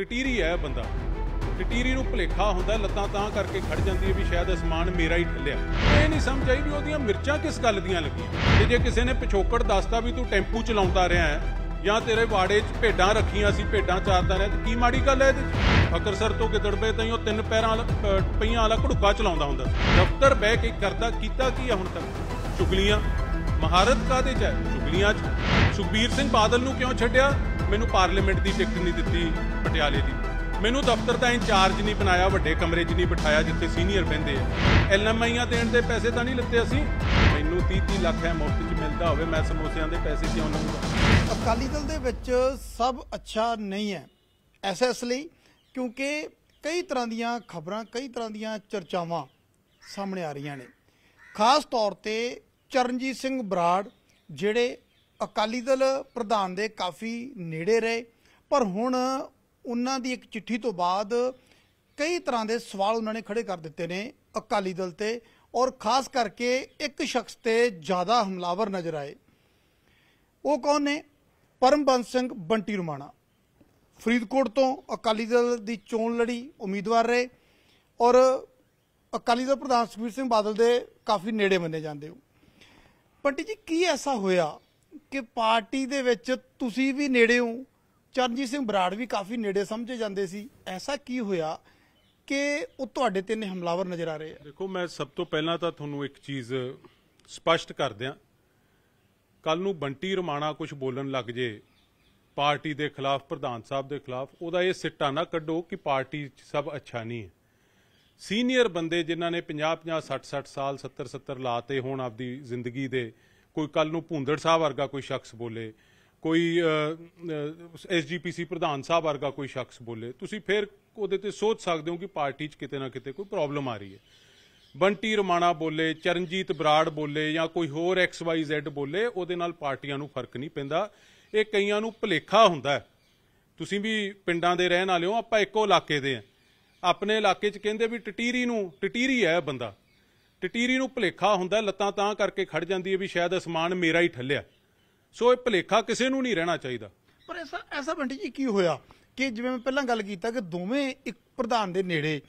ਟਟੀਰੀ ਹੈ ਬੰਦਾ ਟਟੀਰੀ ਨੂੰ ਭਲੇਖਾ ਹੁੰਦਾ ਲੱਤਾਂ ਤਾਂ ਕਰਕੇ ਖੜ ਜਾਂਦੀ ਹੈ ਵੀ ਸ਼ਾਇਦ ਅਸਮਾਨ ਮੇਰਾ ਹੀ ਠੱਲਿਆ ਇਹ ਨਹੀਂ ਸਮਝ ਆਈ ਵੀ ਉਹਦੀਆਂ ਮਿਰਚਾਂ ਕਿਸ ਗੱਲ ਦੀਆਂ ਲੱਗੀਆਂ ਤੇ ਜੇ ਕਿਸੇ ਨੇ ਪਿਛੋਕੜ ਦੱਸਦਾ ਵੀ ਤੂੰ ਟੈਂਪੂ ਚਲਾਉਂਦਾ ਰਿਹਾ ਹੈ ਜਾਂ ਤੇਰੇ ਬਾੜੇ 'ਚ ਭੇਡਾਂ ਰੱਖੀਆਂ ਸੀ ਭੇਡਾਂ ਚਾਰਦਾ ਰਿਹਾ ਤੇ ਕੀ ਮਾੜੀ ਗੱਲ ਹੈ ਇਹਦੇ ਫਕਰਸਰ ਤੋਂ ਗਿੱਦੜਵੇ ਤਾਈਂ ਉਹ ਤਿੰਨ ਪੈਰਾਂ ਪਈਆਂ ਵਾਲਾ ਘੜੁੱਕਾ ਚਲਾਉਂਦਾ ਹੁੰਦਾ ਸੀ ਦਫ਼ਤਰ ਬਹਿ ਕੇ ਕਰਦਾ ਕੀਤਾ ਕੀ ਹੁਣ ਤੱਕ ਚੁਗਲੀਆਂ ਮਹਾਰਤ ਕਾਦੇ ਚ ਹੈ ਚੁਗਲੀਆਂ ਚ ਸੁਖਬੀਰ ਸਿੰਘ ਬਾਦਲ ਨੂੰ ਕਿਉਂ ਛੱਡਿਆ ਮੈਨੂੰ ਪਾਰਲੀਮੈਂਟ ਦੀ ਟਿਕਟ ਨਹੀਂ ਦਿੱਤੀ ਪਟਿਆਲੇ ਦੀ ਮੈਨੂੰ ਦਫ਼ਤਰ ਦਾ ਇੰਚਾਰਜ ਨਹੀਂ ਬਣਾਇਆ ਵੱਡੇ ਕਮਰੇ 'ਚ ਨਹੀਂ ਬਿਠਾਇਆ ਜਿੱਥੇ ਸੀਨੀਅਰ ਬੰਦੇ ਆ ਐਲਐਮਆਈਆਂ ਦੇਣ ਦੇ ਪੈਸੇ ਤਾਂ ਨਹੀਂ ਲੱਤੇ ਅਸੀਂ ਮੈਨੂੰ 30-30 ਲੱਖ ਐ ਮੁਫਤ 'ਚ ਮਿਲਦਾ ਹੋਵੇ ਮੈਂ ਸਮੋਸਿਆਂ ਦੇ ਪੈਸੇ ਕਿਉਂ ਲਵਾਂਗਾ ਅਕਾਲੀ ਦਲ ਦੇ ਵਿੱਚ ਸਭ ਅੱਛਾ ਨਹੀਂ ਹੈ ਐਸਐਸ ਲਈ ਕਿਉਂਕਿ ਕਈ ਤਰ੍ਹਾਂ ਦੀਆਂ ਖਬਰਾਂ ਕਈ ਤਰ੍ਹਾਂ ਦੀਆਂ ਚਰਚਾਵਾਂ ਸਾਹਮਣੇ ਆ ਰਹੀਆਂ ਨੇ ਖਾਸ ਤੌਰ ਤੇ ਚਰਨਜੀਤ ਸਿੰਘ ਬਰਾੜ ਜਿਹੜੇ ਅਕਾਲੀ ਦਲ ਪ੍ਰਧਾਨ ਦੇ ਕਾਫੀ ਨੇੜੇ ਰਹੇ ਪਰ ਹੁਣ ਉਹਨਾਂ ਦੀ ਇੱਕ ਚਿੱਠੀ ਤੋਂ ਬਾਅਦ ਕਈ ਤਰ੍ਹਾਂ ਦੇ ਸਵਾਲ ਉਹਨਾਂ ਨੇ ਖੜੇ ਕਰ ਦਿੱਤੇ ਨੇ ਅਕਾਲੀ ਦਲ ਤੇ ਔਰ ਖਾਸ ਕਰਕੇ ਇੱਕ ਸ਼ਖਸ ਤੇ ਜ਼ਿਆਦਾ ਹਮਲਾਵਰ ਨਜ਼ਰ ਆਏ ਉਹ ਕੌਣ ਨੇ ਪਰਮਬੰਸ ਸਿੰਘ ਬੰਟੀ ਰਮਾਣਾ ਫਰੀਦਕੋਟ ਤੋਂ ਅਕਾਲੀ ਦਲ ਦੀ ਚੋਣ ਲੜੀ ਉਮੀਦਵਾਰ ਰਹੇ ਔਰ ਅਕਾਲੀ ਦਲ ਪ੍ਰਧਾਨ ਸੁਖਬੀਰ ਸਿੰਘ ਬਾਦਲ ਦੇ ਕਾਫੀ ਨੇੜੇ ਮੰਨੇ ਜਾਂਦੇ ਹੋ ਪੰਟੀ ਜੀ ਕੀ ਐਸਾ ਹੋਇਆ ਕਿ ਪਾਰਟੀ ਦੇ ਵਿੱਚ ਤੁਸੀਂ ਵੀ ਨੇੜੇ ਹੋ ਚਰਨਜੀਤ ਸਿੰਘ ਬਰਾੜ ਵੀ ਕਾਫੀ ਨੇੜੇ ਸਮਝੇ ਜਾਂਦੇ ਸੀ ਐਸਾ ਕੀ ਹੋਇਆ ਕਿ ਉਹ ਤੁਹਾਡੇ ਤੇ ਨੇ ਹਮਲਾਵਰ ਨਜ਼ਰ ਆ ਰਹੇ ਆ ਦੇਖੋ ਮੈਂ ਸਭ ਤੋਂ ਪਹਿਲਾਂ ਤਾਂ ਤੁਹਾਨੂੰ ਇੱਕ ਚੀਜ਼ ਸਪਸ਼ਟ ਕਰ ਦਿਆਂ ਕੱਲ ਨੂੰ ਬੰਟੀ ਰਮਾਣਾ ਕੁਝ ਬੋਲਣ ਲੱਗ ਜੇ ਪਾਰਟੀ ਦੇ ਖਿਲਾਫ ਪ੍ਰਧਾਨ ਸਾਹਿਬ ਦੇ ਖਿਲਾਫ ਉਹਦਾ ਇਹ ਸਿੱਟਾ ਨਾ ਕੱਢੋ ਕਿ ਪਾਰਟੀ ਸਭ ਅੱਛਾ ਨਹੀਂ ਹੈ ਸੀਨੀਅਰ ਬੰਦੇ ਜਿਨ੍ਹਾਂ ਨੇ 50 50 60 60 ਸਾਲ 70 70 ਲਾਤੇ ਹੋਣ ਆਪਦੀ ਜ਼ਿੰਦਗੀ ਦੇ ਕੋਈ ਕੱਲ ਨੂੰ ਭੁੰਦੜ ਸਾਹਿਬ ਵਰਗਾ ਕੋਈ ਸ਼ਖਸ ਬੋਲੇ ਕੋਈ ਐਸਜੀਪੀਸੀ ਪ੍ਰਧਾਨ ਸਾਹਿਬ ਵਰਗਾ ਕੋਈ ਸ਼ਖਸ ਬੋਲੇ ਤੁਸੀਂ ਫਿਰ ਉਹਦੇ ਤੇ ਸੋਚ ਸਕਦੇ ਹੋ ਕਿ ਪਾਰਟੀ 'ਚ ਕਿਤੇ ਨਾ ਕਿਤੇ ਕੋਈ ਪ੍ਰੋਬਲਮ ਆ ਰਹੀ ਹੈ ਬੰਟੀ ਰਮਾਣਾ ਬੋਲੇ ਚਰਨਜੀਤ ਬਰਾੜ ਬੋਲੇ ਜਾਂ ਕੋਈ ਹੋਰ ਐਕਸ ਵਾਈ ਜ਼ੈਡ ਬੋਲੇ ਉਹਦੇ ਨਾਲ ਪਾਰਟੀਆਂ ਨੂੰ ਫਰਕ ਨਹੀਂ ਪੈਂਦਾ ਇਹ ਕਈਆਂ ਨੂੰ ਭਲੇਖਾ ਹੁੰਦਾ ਤੁਸੀਂ ਵੀ ਪਿੰਡਾਂ ਦੇ ਰਹਿਣ ਵਾਲੇ ਹੋ ਆਪਾਂ ਇੱਕੋ ਇਲਾਕੇ ਦੇ ਆ ਆਪਣੇ ਇਲਾਕੇ 'ਚ ਕਹਿੰਦੇ ਵੀ ਟਟੀਰੀ ਨੂੰ ਟਟੀਰੀ ਹੈ ਬੰਦਾ ਟਟੀਰੀ ਨੂੰ ਭਲੇਖਾ ਹੁੰਦਾ ਲੱਤਾਂ ਤਾਂ ਕਰਕੇ ਖੜ ਜਾਂਦੀ ਹੈ ਵੀ ਸ਼ਾਇਦ ਅਸਮਾਨ ਮੇਰਾ ਹੀ ਠੱਲਿਆ ਸੋ ਇਹ ਭਲੇਖਾ ਕਿਸੇ ਨੂੰ ਨਹੀਂ ਰਹਿਣਾ ਚਾਹੀਦਾ ਪਰ ਐਸਾ ਐਸਾ ਬੰਟੀ ਜੀ ਕੀ ਹੋਇਆ ਕਿ ਜਿਵੇਂ ਮੈਂ ਪਹਿਲਾਂ ਗੱਲ ਕੀਤਾ ਕਿ ਦੋਵੇਂ ਇੱਕ ਪ੍ਰਧਾਨ ਦੇ ਨੇੜੇ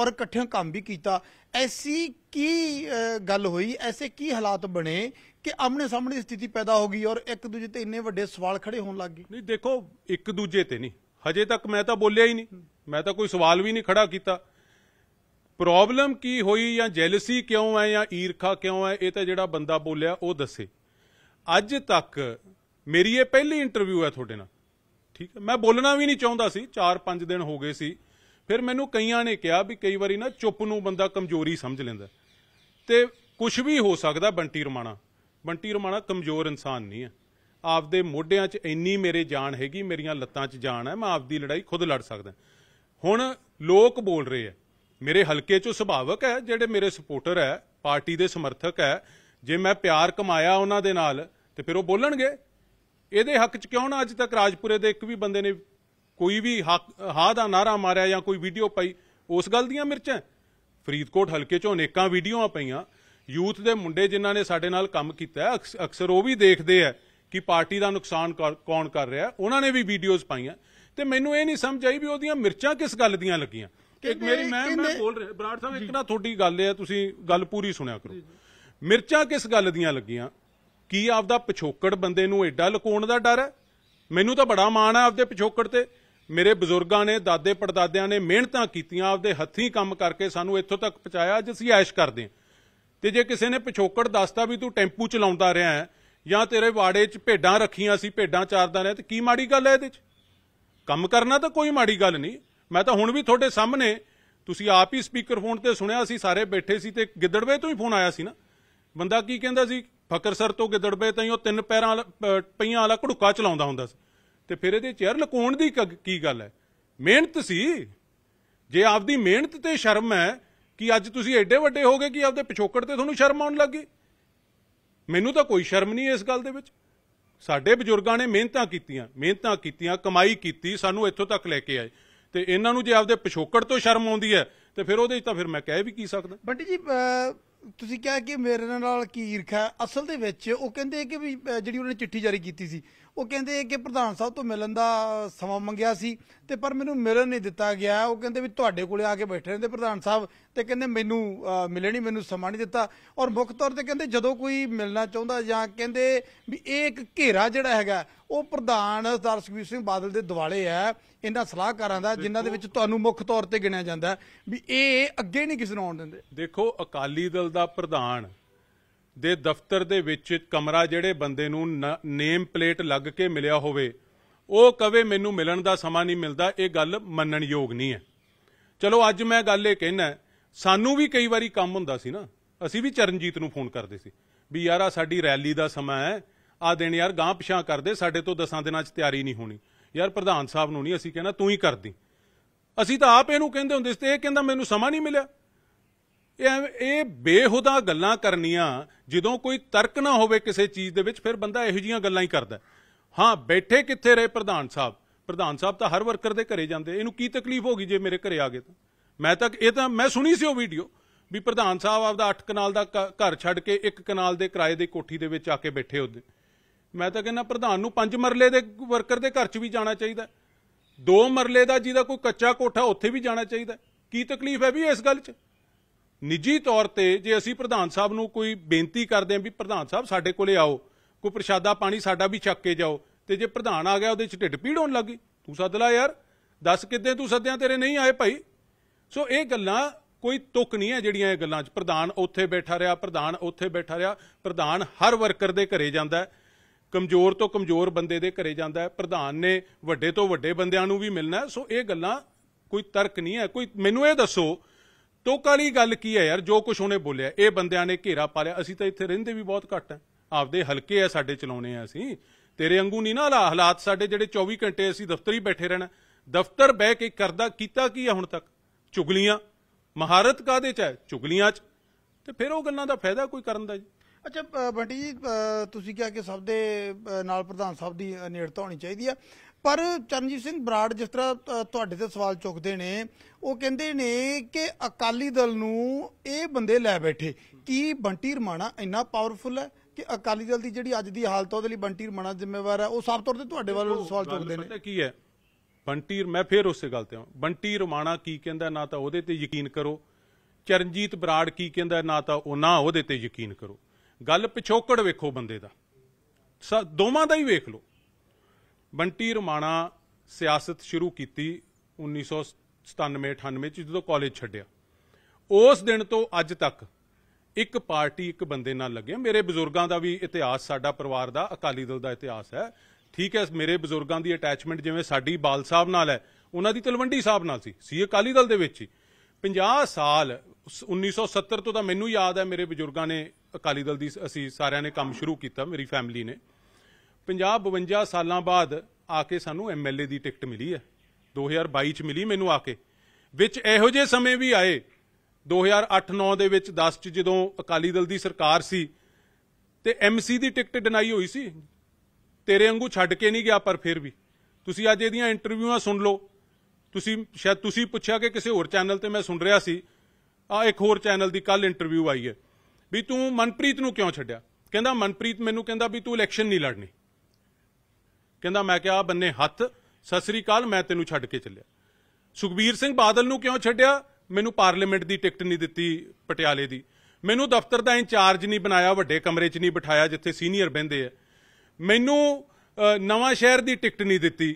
ਔਰ ਇਕੱਠਿਆਂ ਕੰਮ ਵੀ ਕੀਤਾ ਐਸੀ ਕੀ ਗੱਲ ਹੋਈ ਐਸੇ ਕੀ ਹਾਲਾਤ ਬਣੇ ਕਿ ਆਮਨੇ ਸਾਹਮਣੇ ਸਥਿਤੀ ਪੈਦਾ ਹੋ ਗਈ ਔਰ ਇੱਕ ਦੂਜੇ ਤੇ ਇੰਨੇ ਵੱਡੇ ਸਵਾਲ ਖੜੇ ਹੋਣ ਲੱਗ ਗਏ ਨਹੀਂ ਦੇਖੋ ਇੱਕ ਦੂਜੇ ਤੇ ਨਹੀਂ ਹਜੇ ਤੱਕ ਮੈਂ ਤਾਂ ਬੋਲਿਆ ਹੀ ਨਹੀਂ ਮੈਂ ਤਾਂ ਕੋਈ ਸਵਾਲ ਵੀ ਨਹੀਂ ਖੜਾ ਕੀਤਾ ਪ੍ਰੋਬਲਮ ਕੀ ਹੋਈ ਜਾਂ ਜੈਲਸੀ ਕਿਉਂ ਹੈ ਜਾਂ ਈਰਖਾ ਕਿਉਂ ਹੈ ਇਹ ਤਾਂ ਜਿਹੜਾ ਬੰਦਾ ਬੋਲਿਆ ਉਹ ਦੱਸੇ ਅੱਜ ਤੱਕ ਮੇਰੀ ਇਹ ਪਹਿਲੀ ਇੰਟਰਵਿਊ ਹੈ ਤੁਹਾਡੇ ਨਾਲ ਠੀਕ ਹੈ ਮੈਂ ਬੋਲਣਾ ਵੀ ਨਹੀਂ ਚਾਹੁੰਦਾ ਸੀ 4-5 ਦਿਨ ਹੋ ਗਏ ਸੀ ਫਿਰ ਮੈਨੂੰ ਕਈਆਂ ਨੇ ਕਿਹਾ ਵੀ ਕਈ ਵਾਰੀ ਨਾ ਚੁੱਪ ਨੂੰ ਬੰਦਾ ਕਮਜ਼ੋਰੀ ਸਮਝ ਲੈਂਦਾ ਤੇ ਕੁਝ ਵੀ ਹੋ ਸਕਦਾ ਬੰਟੀ ਰਮਾਣਾ ਬੰਟੀ ਰਮਾਣਾ ਕਮਜ਼ੋਰ ਇਨਸਾਨ ਨਹੀਂ ਹੈ ਆਪਦੇ ਮੋਢਿਆਂ 'ਚ ਇੰਨੀ ਮੇਰੇ ਜਾਨ ਹੈਗੀ ਮੇਰੀਆਂ ਲੱਤਾਂ 'ਚ ਜਾਨ ਹੈ ਮੈਂ ਆਪਦੀ ਲੜਾਈ ਖੁਦ ਲੜ ਸਕਦਾ ਹੁਣ ਲੋਕ ਬੋਲ ਰਹੇ ਆ ਮੇਰੇ ਹਲਕੇ ਚੋਂ ਸੁਭਾਵਕ ਹੈ ਜਿਹੜੇ ਮੇਰੇ ਸਪੋਰਟਰ ਹੈ ਪਾਰਟੀ ਦੇ ਸਮਰਥਕ ਹੈ ਜੇ ਮੈਂ ਪਿਆਰ ਕਮਾਇਆ ਉਹਨਾਂ ਦੇ ਨਾਲ ਤੇ ਫਿਰ ਉਹ ਬੋਲਣਗੇ ਇਹਦੇ ਹੱਕ 'ਚ ਕਿਉਂ ਨਾ ਅੱਜ ਤੱਕ ਰਾਜਪੁਰੇ ਦੇ ਇੱਕ ਵੀ ਬੰਦੇ ਨੇ ਕੋਈ ਵੀ ਹਾ ਦਾ ਨਾਰਾ ਮਾਰਿਆ ਜਾਂ ਕੋਈ ਵੀਡੀਓ ਪਾਈ ਉਸ ਗੱਲ ਦੀਆਂ ਮਿਰਚਾਂ ਫਰੀਦਕੋਟ ਹਲਕੇ 'ਚੋਂ ਅਨੇਕਾਂ ਵੀਡੀਓਆਂ ਪਈਆਂ ਯੂਥ ਦੇ ਮੁੰਡੇ ਜਿਨ੍ਹਾਂ ਨੇ ਸਾਡੇ ਨਾਲ ਕੰਮ ਕੀਤਾ ਅਕਸਰ ਉਹ ਵੀ ਦੇਖਦੇ ਆ ਕਿ ਪਾਰਟੀ ਦਾ ਨੁਕਸਾਨ ਕੌਣ ਕਰ ਰਿਹਾ ਉਹਨਾਂ ਨੇ ਵੀ ਵੀਡੀਓਜ਼ ਪਾਈਆਂ ਤੇ ਮੈਨੂੰ ਇਹ ਨਹੀਂ ਸਮਝ ਆਈ ਵੀ ਉਹਦੀਆਂ ਮਿਰਚਾਂ ਕਿਸ ਗੱਲ ਦੀਆਂ ਲੱਗੀਆਂ ਕਿ ਮੇਰੀ ਮੈਂ ਮੈਂ ਬੋਲ ਰਿਹਾ ਬਰਾੜ ਸਾਹਿਬ ਇੱਕ ਨਾ ਤੁਹਾਡੀ ਗੱਲ ਹੈ ਤੁਸੀਂ ਗੱਲ ਪੂਰੀ ਸੁਣਿਆ ਕਰੋ ਮਿਰਚਾਂ ਕਿਸ ਗੱਲ ਦੀਆਂ ਲੱਗੀਆਂ ਕੀ ਆਪਦਾ ਪਿਛੋਕੜ ਬੰਦੇ ਨੂੰ ਐਡਾ ਲਕੋਣ ਦਾ ਡਰ ਹੈ ਮੈਨੂੰ ਤਾਂ ਬੜਾ ਮਾਣ ਹੈ ਆਪਦੇ ਪਿਛੋਕੜ ਤੇ ਮੇਰੇ ਬਜ਼ੁਰਗਾਂ ਨੇ ਦਾਦੇ ਪੜਦਾਦਿਆਂ ਨੇ ਮਿਹਨਤਾਂ ਕੀਤੀਆਂ ਆਪਦੇ ਹੱਥੀਂ ਕੰਮ ਕਰਕੇ ਸਾਨੂੰ ਇੱਥੋਂ ਤੱਕ ਪਹੁੰਚਾਇਆ ਜੇ ਅਸੀਂ ਐਸ਼ ਕਰਦੇ ਹਾਂ ਤੇ ਜੇ ਕਿਸੇ ਨੇ ਪਿਛੋਕੜ ਦੱਸਤਾ ਵੀ ਤੂੰ ਟੈਂਪੂ ਚਲਾਉਂਦਾ ਰਿਹਾ ਹੈ ਜਾਂ ਤੇਰੇ ਵਾੜੇ 'ਚ ਭੇਡਾਂ ਰੱਖੀਆਂ ਸੀ ਭੇਡਾਂ ਚਾਰਦਾ ਰਿਹਾ ਤੇ ਕੀ ਮਾੜੀ ਗੱਲ ਹੈ ਇਹਦੇ 'ਚ ਕੰਮ ਕਰਨਾ ਤਾਂ ਕੋਈ ਮਾੜੀ ਗੱਲ ਨਹੀਂ ਮੈਂ ਤਾਂ ਹੁਣ ਵੀ ਤੁਹਾਡੇ ਸਾਹਮਣੇ ਤੁਸੀਂ ਆਪ ਹੀ ਸਪੀਕਰ ਫੋਨ ਤੇ ਸੁਣਿਆ ਸੀ ਸਾਰੇ ਬੈਠੇ ਸੀ ਤੇ ਗਿੱਦੜਵੇ ਤੋਂ ਹੀ ਫੋਨ ਆਇਆ ਸੀ ਨਾ ਬੰਦਾ ਕੀ ਕਹਿੰਦਾ ਸੀ ਫਕਰ ਸਰ ਤੋਂ ਗਿੱਦੜਵੇ ਹੀ ਉਹ ਤਿੰਨ ਪੈਰਾਂ ਪਈਆਂ ਵਾਲਾ ਘੜੁਕਾ ਚਲਾਉਂਦਾ ਹੁੰਦਾ ਸੀ ਤੇ ਫਿਰ ਇਹਦੇ ਚਿਹਰ ਲਕੋਣ ਦੀ ਕੀ ਗੱਲ ਹੈ ਮਿਹਨਤ ਸੀ ਜੇ ਆਪਦੀ ਮਿਹਨਤ ਤੇ ਸ਼ਰਮ ਹੈ ਕਿ ਅੱਜ ਤੁਸੀਂ ਐਡੇ ਵੱਡੇ ਹੋ ਗਏ ਕਿ ਆਪਦੇ ਪਿਛੋਕੜ ਤੇ ਤੁਹਾਨੂੰ ਸ਼ਰਮ ਆਉਣ ਲੱਗੀ ਮੈਨੂੰ ਤਾਂ ਕੋਈ ਸ਼ਰਮ ਨਹੀਂ ਇਸ ਗੱਲ ਦੇ ਵਿੱਚ ਸਾਡੇ ਬਜ਼ੁਰਗਾਂ ਨੇ ਮਿਹਨਤਾਂ ਕੀਤੀਆਂ ਮਿਹਨਤਾਂ ਕੀਤੀਆਂ ਕਮਾਈ ਕੀਤੀ ਸਾਨੂੰ ਇੱਥੋਂ ਤੱਕ ਲੈ ਕੇ ਆਏ ਤੇ ਇਹਨਾਂ ਨੂੰ ਜੇ ਆਪਦੇ ਪਿਛੋਕੜ ਤੋਂ ਸ਼ਰਮ ਆਉਂਦੀ ਹੈ ਤੇ ਫਿਰ ਉਹਦੇ ਤਾਂ ਫਿਰ ਮੈਂ ਕਹਿ ਵੀ ਕੀ ਸਕਦਾ ਬੰਟੀ ਜੀ ਤੁਸੀਂ ਕਿਹਾ ਕਿ ਮੇਰੇ ਨਾਲ ਕੀ ਈਰਖਾ ਅਸਲ ਦੇ ਵਿੱਚ ਉਹ ਕਹਿੰਦੇ ਕਿ ਵੀ ਜਿਹੜੀ ਉਹਨਾਂ ਨੇ ਚਿੱਠੀ ਜਾਰੀ ਕੀਤੀ ਸੀ ਉਹ ਕਹਿੰਦੇ ਕਿ ਪ੍ਰਧਾਨ ਸਾਹਿਬ ਤੋਂ ਮਿਲਣ ਦਾ ਸਮਾਂ ਮੰਗਿਆ ਸੀ ਤੇ ਪਰ ਮੈਨੂੰ ਮਿਲਣ ਨਹੀਂ ਦਿੱਤਾ ਗਿਆ ਉਹ ਕਹਿੰਦੇ ਵੀ ਤੁਹਾਡੇ ਕੋਲੇ ਆ ਕੇ ਬੈਠੇ ਰਹਿੰਦੇ ਪ੍ਰਧਾਨ ਸਾਹਿਬ ਤੇ ਕਹਿੰਦੇ ਮੈਨੂੰ ਮਿਲਣ ਨਹੀਂ ਮੈਨੂੰ ਸਮਾਂ ਨਹੀਂ ਦਿੱਤਾ ਔਰ ਮੁੱਖ ਤੌਰ ਤੇ ਕਹਿੰਦੇ ਜਦੋਂ ਕੋਈ ਮਿਲਣਾ ਚਾਹੁੰਦਾ ਜਾਂ ਕਹਿੰਦੇ ਵੀ ਇਹ ਇੱਕ ਘੇਰਾ ਜਿਹੜਾ ਹੈਗਾ ਉਹ ਪ੍ਰਧਾਨ ਸਰਦਾਰ ਸਿੰਘ ਬਾਦਲ ਦੇ ਦਿਵਾਲੇ ਹੈ ਇਹਨਾਂ ਸਲਾਹਕਾਰਾਂ ਦਾ ਜਿਨ੍ਹਾਂ ਦੇ ਵਿੱਚ ਤੁਹਾਨੂੰ ਮੁੱਖ ਤੌਰ ਤੇ ਗਿਣਿਆ ਜਾਂਦਾ ਵੀ ਇਹ ਅੱਗੇ ਨਹੀਂ ਕਿਸੇ ਨੂੰ ਆਉਣ ਦਿੰਦੇ ਦੇਖੋ ਅਕਾਲੀ ਦਲ ਦਾ ਪ੍ਰਧਾਨ ਦੇ ਦਫ਼ਤਰ ਦੇ ਵਿੱਚ ਕਮਰਾ ਜਿਹੜੇ ਬੰਦੇ ਨੂੰ ਨੇਮ ਪਲੇਟ ਲੱਗ ਕੇ ਮਿਲਿਆ ਹੋਵੇ ਉਹ ਕਵੇ ਮੈਨੂੰ ਮਿਲਣ ਦਾ ਸਮਾਂ ਨਹੀਂ ਮਿਲਦਾ ਇਹ ਗੱਲ ਮੰਨਣਯੋਗ ਨਹੀਂ ਹੈ ਚਲੋ ਅੱਜ ਮੈਂ ਗੱਲ ਇਹ ਕਹਿਣਾ ਸਾਨੂੰ ਵੀ ਕਈ ਵਾਰੀ ਕੰਮ ਹੁੰਦਾ ਸੀ ਨਾ ਅਸੀਂ ਵੀ ਚਰਨਜੀਤ ਨੂੰ ਫੋਨ ਕਰਦੇ ਸੀ ਵੀ ਯਾਰ ਆ ਸਾਡੀ ਰੈਲੀ ਦਾ ਸਮਾਂ ਹੈ ਆ ਦਿਨ ਯਾਰ ਗਾਂ ਪਿਛਾਂ ਕਰਦੇ ਸਾਡੇ ਤੋਂ ਦਸਾਂ ਦਿਨਾਂ 'ਚ ਤਿਆਰੀ ਨਹੀਂ ਹੋਣੀ ਯਾਰ ਪ੍ਰਧਾਨ ਸਾਹਿਬ ਨੂੰ ਨਹੀਂ ਅਸੀਂ ਕਹਿੰਦਾ ਤੂੰ ਹੀ ਕਰਦੀ ਅਸੀਂ ਤਾਂ ਆਪ ਇਹਨੂੰ ਕਹਿੰਦੇ ਹੁੰਦੇ ਸੀ ਤੇ ਇਹ ਕਹਿੰਦਾ ਮੈਨੂੰ ਸਮਾਂ ਨਹੀਂ ਮਿਲਿਆ ਇਹ ਇਹ ਬੇਹੁਦਾ ਗੱਲਾਂ ਕਰਨੀਆਂ ਜਦੋਂ ਕੋਈ ਤਰਕ ਨਾ ਹੋਵੇ ਕਿਸੇ ਚੀਜ਼ ਦੇ ਵਿੱਚ ਫਿਰ ਬੰਦਾ ਇਹੋ ਜੀਆਂ ਗੱਲਾਂ ਹੀ ਕਰਦਾ ਹਾਂ ਬੈਠੇ ਕਿੱਥੇ ਰਹੇ ਪ੍ਰਧਾਨ ਸਾਹਿਬ ਪ੍ਰਧਾਨ ਸਾਹਿਬ ਤਾਂ ਹਰ ਵਰਕਰ ਦੇ ਘਰੇ ਜਾਂਦੇ ਇਹਨੂੰ ਕੀ ਤਕਲੀਫ ਹੋਗੀ ਜੇ ਮੇਰੇ ਘਰੇ ਆ ਗਏ ਤਾਂ ਮੈਂ ਤਾਂ ਇਹ ਤਾਂ ਮੈਂ ਸੁਣੀ ਸੀ ਉਹ ਵੀਡੀਓ ਵੀ ਪ੍ਰਧਾਨ ਸਾਹਿਬ ਆਪਦਾ 8 ਕਨਾਲ ਦਾ ਘਰ ਛੱਡ ਕੇ 1 ਕਨਾਲ ਦੇ ਕਿਰਾਏ ਦੇ ਕੋਠੀ ਦੇ ਵਿੱਚ ਆ ਕੇ ਬੈਠੇ ਹੁੰਦੇ ਮੈਂ ਤਾਂ ਕਹਿੰਦਾ ਪ੍ਰਧਾਨ ਨੂੰ ਪੰਜ ਮਰਲੇ ਦੇ ਵਰਕਰ ਦੇ ਘਰ 'ਚ ਵੀ ਜਾਣਾ ਚਾਹੀਦਾ ਦੋ ਮਰਲੇ ਦਾ ਜਿਹਦਾ ਕੋਈ ਕੱਚਾ ਕੋਠਾ ਉੱਥੇ ਵੀ ਜਾਣਾ ਚਾਹੀਦਾ ਕੀ ਤਕਲੀਫ ਹੈ ਵੀ ਇਸ ਗੱਲ 'ਚ ਨਿੱਜੀ ਤੌਰ ਤੇ ਜੇ ਅਸੀਂ ਪ੍ਰਧਾਨ ਸਾਹਿਬ ਨੂੰ ਕੋਈ ਬੇਨਤੀ ਕਰਦੇ ਆਂ ਵੀ ਪ੍ਰਧਾਨ ਸਾਹਿਬ ਸਾਡੇ ਕੋਲੇ ਆਓ ਕੋਈ ਪ੍ਰਸ਼ਾਦਾ ਪਾਣੀ ਸਾਡਾ ਵੀ ਚੱਕ ਕੇ ਜਾਓ ਤੇ ਜੇ ਪ੍ਰਧਾਨ ਆ ਗਿਆ ਉਹਦੇ 'ਚ ਢਿੱਡ ਪੀੜ ਹੋਣ ਲੱਗੀ ਤੂੰ ਸੱਦ ਲੈ ਯਾਰ ਦੱਸ ਕਿੱਦਾਂ ਤੂੰ ਸੱਦਿਆਂ ਤੇਰੇ ਨਹੀਂ ਆਏ ਭਾਈ ਸੋ ਇਹ ਗੱਲਾਂ ਕੋਈ ਤੁਕ ਨਹੀਂ ਹੈ ਜਿਹੜੀਆਂ ਇਹ ਗੱਲਾਂ 'ਚ ਪ੍ਰਧਾਨ ਉੱਥੇ ਬੈਠਾ ਰਿਹਾ ਪ੍ਰਧਾਨ ਉੱਥੇ ਬੈਠਾ ਰਿਹਾ ਪ੍ਰਧਾਨ ਹਰ ਵਰਕਰ ਦੇ ਘਰੇ ਜਾਂਦਾ ਹੈ ਕਮਜ਼ੋਰ ਤੋਂ ਕਮਜ਼ੋਰ ਬੰਦੇ ਦੇ ਘਰੇ ਜਾਂਦਾ ਹੈ ਪ੍ਰਧਾਨ ਨੇ ਵੱਡੇ ਤੋਂ ਵੱਡੇ ਬੰਦਿਆਂ ਨੂੰ ਵੀ ਮਿਲਣਾ ਸੋ ਇਹ ਗੱਲਾਂ ਕੋਈ ਤਰਕ ਨਹੀਂ ਹੈ ਕੋਈ ਮੈਨੂੰ ਇਹ ਦੱਸੋ ਵਾਲੀ ਗੱਲ ਕੀ ਹੈ ਯਾਰ ਜੋ ਕੁਝ ਉਹਨੇ ਬੋਲਿਆ ਇਹ ਬੰਦਿਆਂ ਨੇ ਘੇਰਾ ਪਾ ਲਿਆ ਅਸੀਂ ਤਾਂ ਇੱਥੇ ਰਹਿੰਦੇ ਵੀ ਬਹੁਤ ਘੱਟ ਆ ਆਪਦੇ ਹਲਕੇ ਆ ਸਾਡੇ ਚਲਾਉਣੇ ਆ ਅਸੀਂ ਤੇਰੇ ਵਾਂਗੂ ਨਹੀਂ ਨਾ ਹਾਲਾਤ ਸਾਡੇ ਜਿਹੜੇ 24 ਘੰਟੇ ਅਸੀਂ ਦਫ਼ਤਰ ਹੀ ਬੈਠੇ ਰਹਿਣਾ ਦਫ਼ਤਰ ਬਹਿ ਕੇ ਕਰਦਾ ਕੀਤਾ ਕੀ ਆ ਹੁਣ ਤੱਕ ਚੁਗਲੀਆਂ ਮਹਾਰਤ ਕਾਦੇ ਚ ਹੈ ਚੁਗਲੀਆਂ ਚ ਤੇ ਫਿਰ ਉਹ ਗੱਲਾਂ ਦਾ ਫਾਇਦਾ ਕੋਈ ਕਰਨ ਦਾ ਜੀ ਅੱਛਾ ਬੰਟੀ ਜੀ ਤੁਸੀਂ ਕਿਹਾ ਕਿ ਸਭ ਦੇ ਨਾਲ ਪ੍ਰਧਾਨ ਸਾਹਿਬ ਦੀ ਨੇੜਤਾ ਹੋਣੀ ਚਾਹੀਦੀ ਆ ਪਰ ਚਰਨਜੀਤ ਸਿੰਘ ਬਰਾੜ ਜਿਸ ਤਰ੍ਹਾਂ ਤੁਹਾਡੇ ਤੇ ਸਵਾਲ ਚੁੱਕਦੇ ਨੇ ਉਹ ਕਹਿੰਦੇ ਨੇ ਕਿ ਅਕਾਲੀ ਦਲ ਨੂੰ ਇਹ ਬੰਦੇ ਲੈ ਬੈਠੇ ਕੀ ਬੰਟੀ ਰਮਾਣਾ ਇੰਨਾ ਪਾਵਰਫੁਲ ਹੈ ਕਿ ਅਕਾਲੀ ਦਲ ਦੀ ਜਿਹੜੀ ਅੱਜ ਦੀ ਹਾਲਤ ਉਹਦੇ ਲਈ ਬੰਟੀ ਰਮਾਣਾ ਜ਼ਿੰਮੇਵਾਰ ਹੈ ਉਹ ਸਾਫ਼ ਤੌਰ ਤੇ ਤੁਹਾਡੇ ਵੱਲੋਂ ਸਵਾਲ ਚੁੱਕਦੇ ਨੇ ਪਤਾ ਕੀ ਹੈ ਬੰਟੀ ਮੈਂ ਫੇਰ ਉਸੇ ਗੱਲ ਤੇ ਆ ਬੰਟੀ ਰਮਾਣਾ ਕੀ ਕਹਿੰਦਾ ਨਾ ਤਾਂ ਉਹਦੇ ਤੇ ਯਕੀਨ ਕਰੋ ਚਰਨਜੀਤ ਬਰਾੜ ਕੀ ਕਹਿੰਦਾ ਨਾ ਤਾਂ ਉਹ ਨਾ ਉਹਦੇ ਤੇ ਯਕੀਨ ਕਰੋ ਗੱਲ ਪਿਛੋਕੜ ਵੇਖੋ ਬੰਦੇ ਦਾ ਦੋਵਾਂ ਦਾ ਹੀ ਵੇਖ ਲਓ ਬੰਟੀ ਰਮਾਣਾ ਸਿਆਸਤ ਸ਼ੁਰੂ ਕੀਤੀ 1997-98 ਚ ਜਦੋਂ ਕਾਲਜ ਛੱਡਿਆ ਉਸ ਦਿਨ ਤੋਂ ਅੱਜ ਤੱਕ ਇੱਕ ਪਾਰਟੀ ਇੱਕ ਬੰਦੇ ਨਾਲ ਲੱਗੇ ਮੇਰੇ ਬਜ਼ੁਰਗਾਂ ਦਾ ਵੀ ਇਤਿਹਾਸ ਸਾਡਾ ਪਰਿਵਾਰ ਦਾ ਅਕਾਲੀ ਦਲ ਦਾ ਇਤਿਹਾਸ ਹੈ ਠੀਕ ਹੈ ਮੇਰੇ ਬਜ਼ੁਰਗਾਂ ਦੀ ਅਟੈਚਮੈਂਟ ਜਿਵੇਂ ਸਾਡੀ ਬਾਲ ਸਾਹਿਬ ਨਾਲ ਹੈ ਉਹਨਾਂ ਦੀ ਤਲਵੰਡੀ ਸਾਹਿਬ ਨਾਲ ਸੀ ਸੀ ਅਕਾਲੀ ਦਲ ਦੇ ਵਿੱਚ ਹੀ 50 ਸਾਲ 1970 ਤੋਂ ਤਾਂ ਮੈਨੂੰ ਯਾਦ ਹੈ ਮੇਰੇ ਬਜ਼ੁਰਗਾਂ ਨੇ ਅਕਾਲੀ ਦਲ ਦੀ ਅਸੀਂ ਸਾਰਿਆਂ ਨੇ ਕੰਮ ਸ਼ੁਰੂ ਕੀਤਾ ਮੇਰੀ ਫੈਮਿਲੀ ਨੇ ਪੰਜਾਬ 52 ਸਾਲਾਂ ਬਾਅਦ ਆ ਕੇ ਸਾਨੂੰ ਐਮਐਲਏ ਦੀ ਟਿਕਟ ਮਿਲੀ ਹੈ 2022 ਚ ਮਿਲੀ ਮੈਨੂੰ ਆ ਕੇ ਵਿੱਚ ਇਹੋ ਜਿਹੇ ਸਮੇਂ ਵੀ ਆਏ 2008-9 ਦੇ ਵਿੱਚ 10 ਚ ਜਦੋਂ ਅਕਾਲੀ ਦਲ ਦੀ ਸਰਕਾਰ ਸੀ ਤੇ ਐਮਸੀ ਦੀ ਟਿਕਟ ਡਿਨਾਈ ਹੋਈ ਸੀ ਤੇਰੇ ਵਾਂਗੂ ਛੱਡ ਕੇ ਨਹੀਂ ਗਿਆ ਪਰ ਫਿਰ ਵੀ ਤੁਸੀਂ ਅੱਜ ਇਹਦੀਆਂ ਇੰਟਰਵਿਊਆਂ ਸੁਣ ਲਓ ਤੁਸੀਂ ਸ਼ਾਇਦ ਤੁਸੀਂ ਪੁੱਛਿਆ ਕਿ ਕਿਸੇ ਹੋਰ ਚੈਨਲ ਤੇ ਮੈਂ ਸੁਣ ਰਿਹਾ ਸੀ ਆ ਇੱਕ ਹੋਰ ਚੈਨਲ ਦੀ ਕੱਲ ਇੰਟਰਵਿਊ ਆਈ ਹੈ ਵੀ ਤੂੰ ਮਨਪ੍ਰੀਤ ਨੂੰ ਕਿਉਂ ਛੱਡਿਆ ਕਹਿੰਦਾ ਮਨਪ੍ਰੀਤ ਮੈਨੂੰ ਕਹਿੰਦਾ ਵੀ ਤੂੰ ਇਲੈਕਸ਼ਨ ਨਹੀਂ ਲੜਨੀ ਕਹਿੰਦਾ ਮੈਂ ਕਿਹਾ ਬੰਨੇ ਹੱਥ ਸਸਰੀ ਕਾਲ ਮੈਂ ਤੈਨੂੰ ਛੱਡ ਕੇ ਚੱਲਿਆ ਸੁਖਬੀਰ ਸਿੰਘ ਬਾਦਲ ਨੂੰ ਕਿਉਂ ਛੱਡਿਆ ਮੈਨੂੰ ਪਾਰਲੀਮੈਂਟ ਦੀ ਟਿਕਟ ਨਹੀਂ ਦਿੱਤੀ ਪਟਿਆਲੇ ਦੀ ਮੈਨੂੰ ਦਫ਼ਤਰ ਦਾ ਇੰਚਾਰਜ ਨਹੀਂ ਬਣਾਇਆ ਵੱਡੇ ਕਮਰੇ 'ਚ ਨਹੀਂ ਬਿਠਾਇਆ ਜਿੱਥੇ ਸੀਨੀਅਰ ਬੈੰਦੇ ਆ ਮੈਨੂੰ ਨਵਾਂ ਸ਼ਹਿਰ ਦੀ ਟਿਕਟ ਨਹੀਂ ਦਿੱਤੀ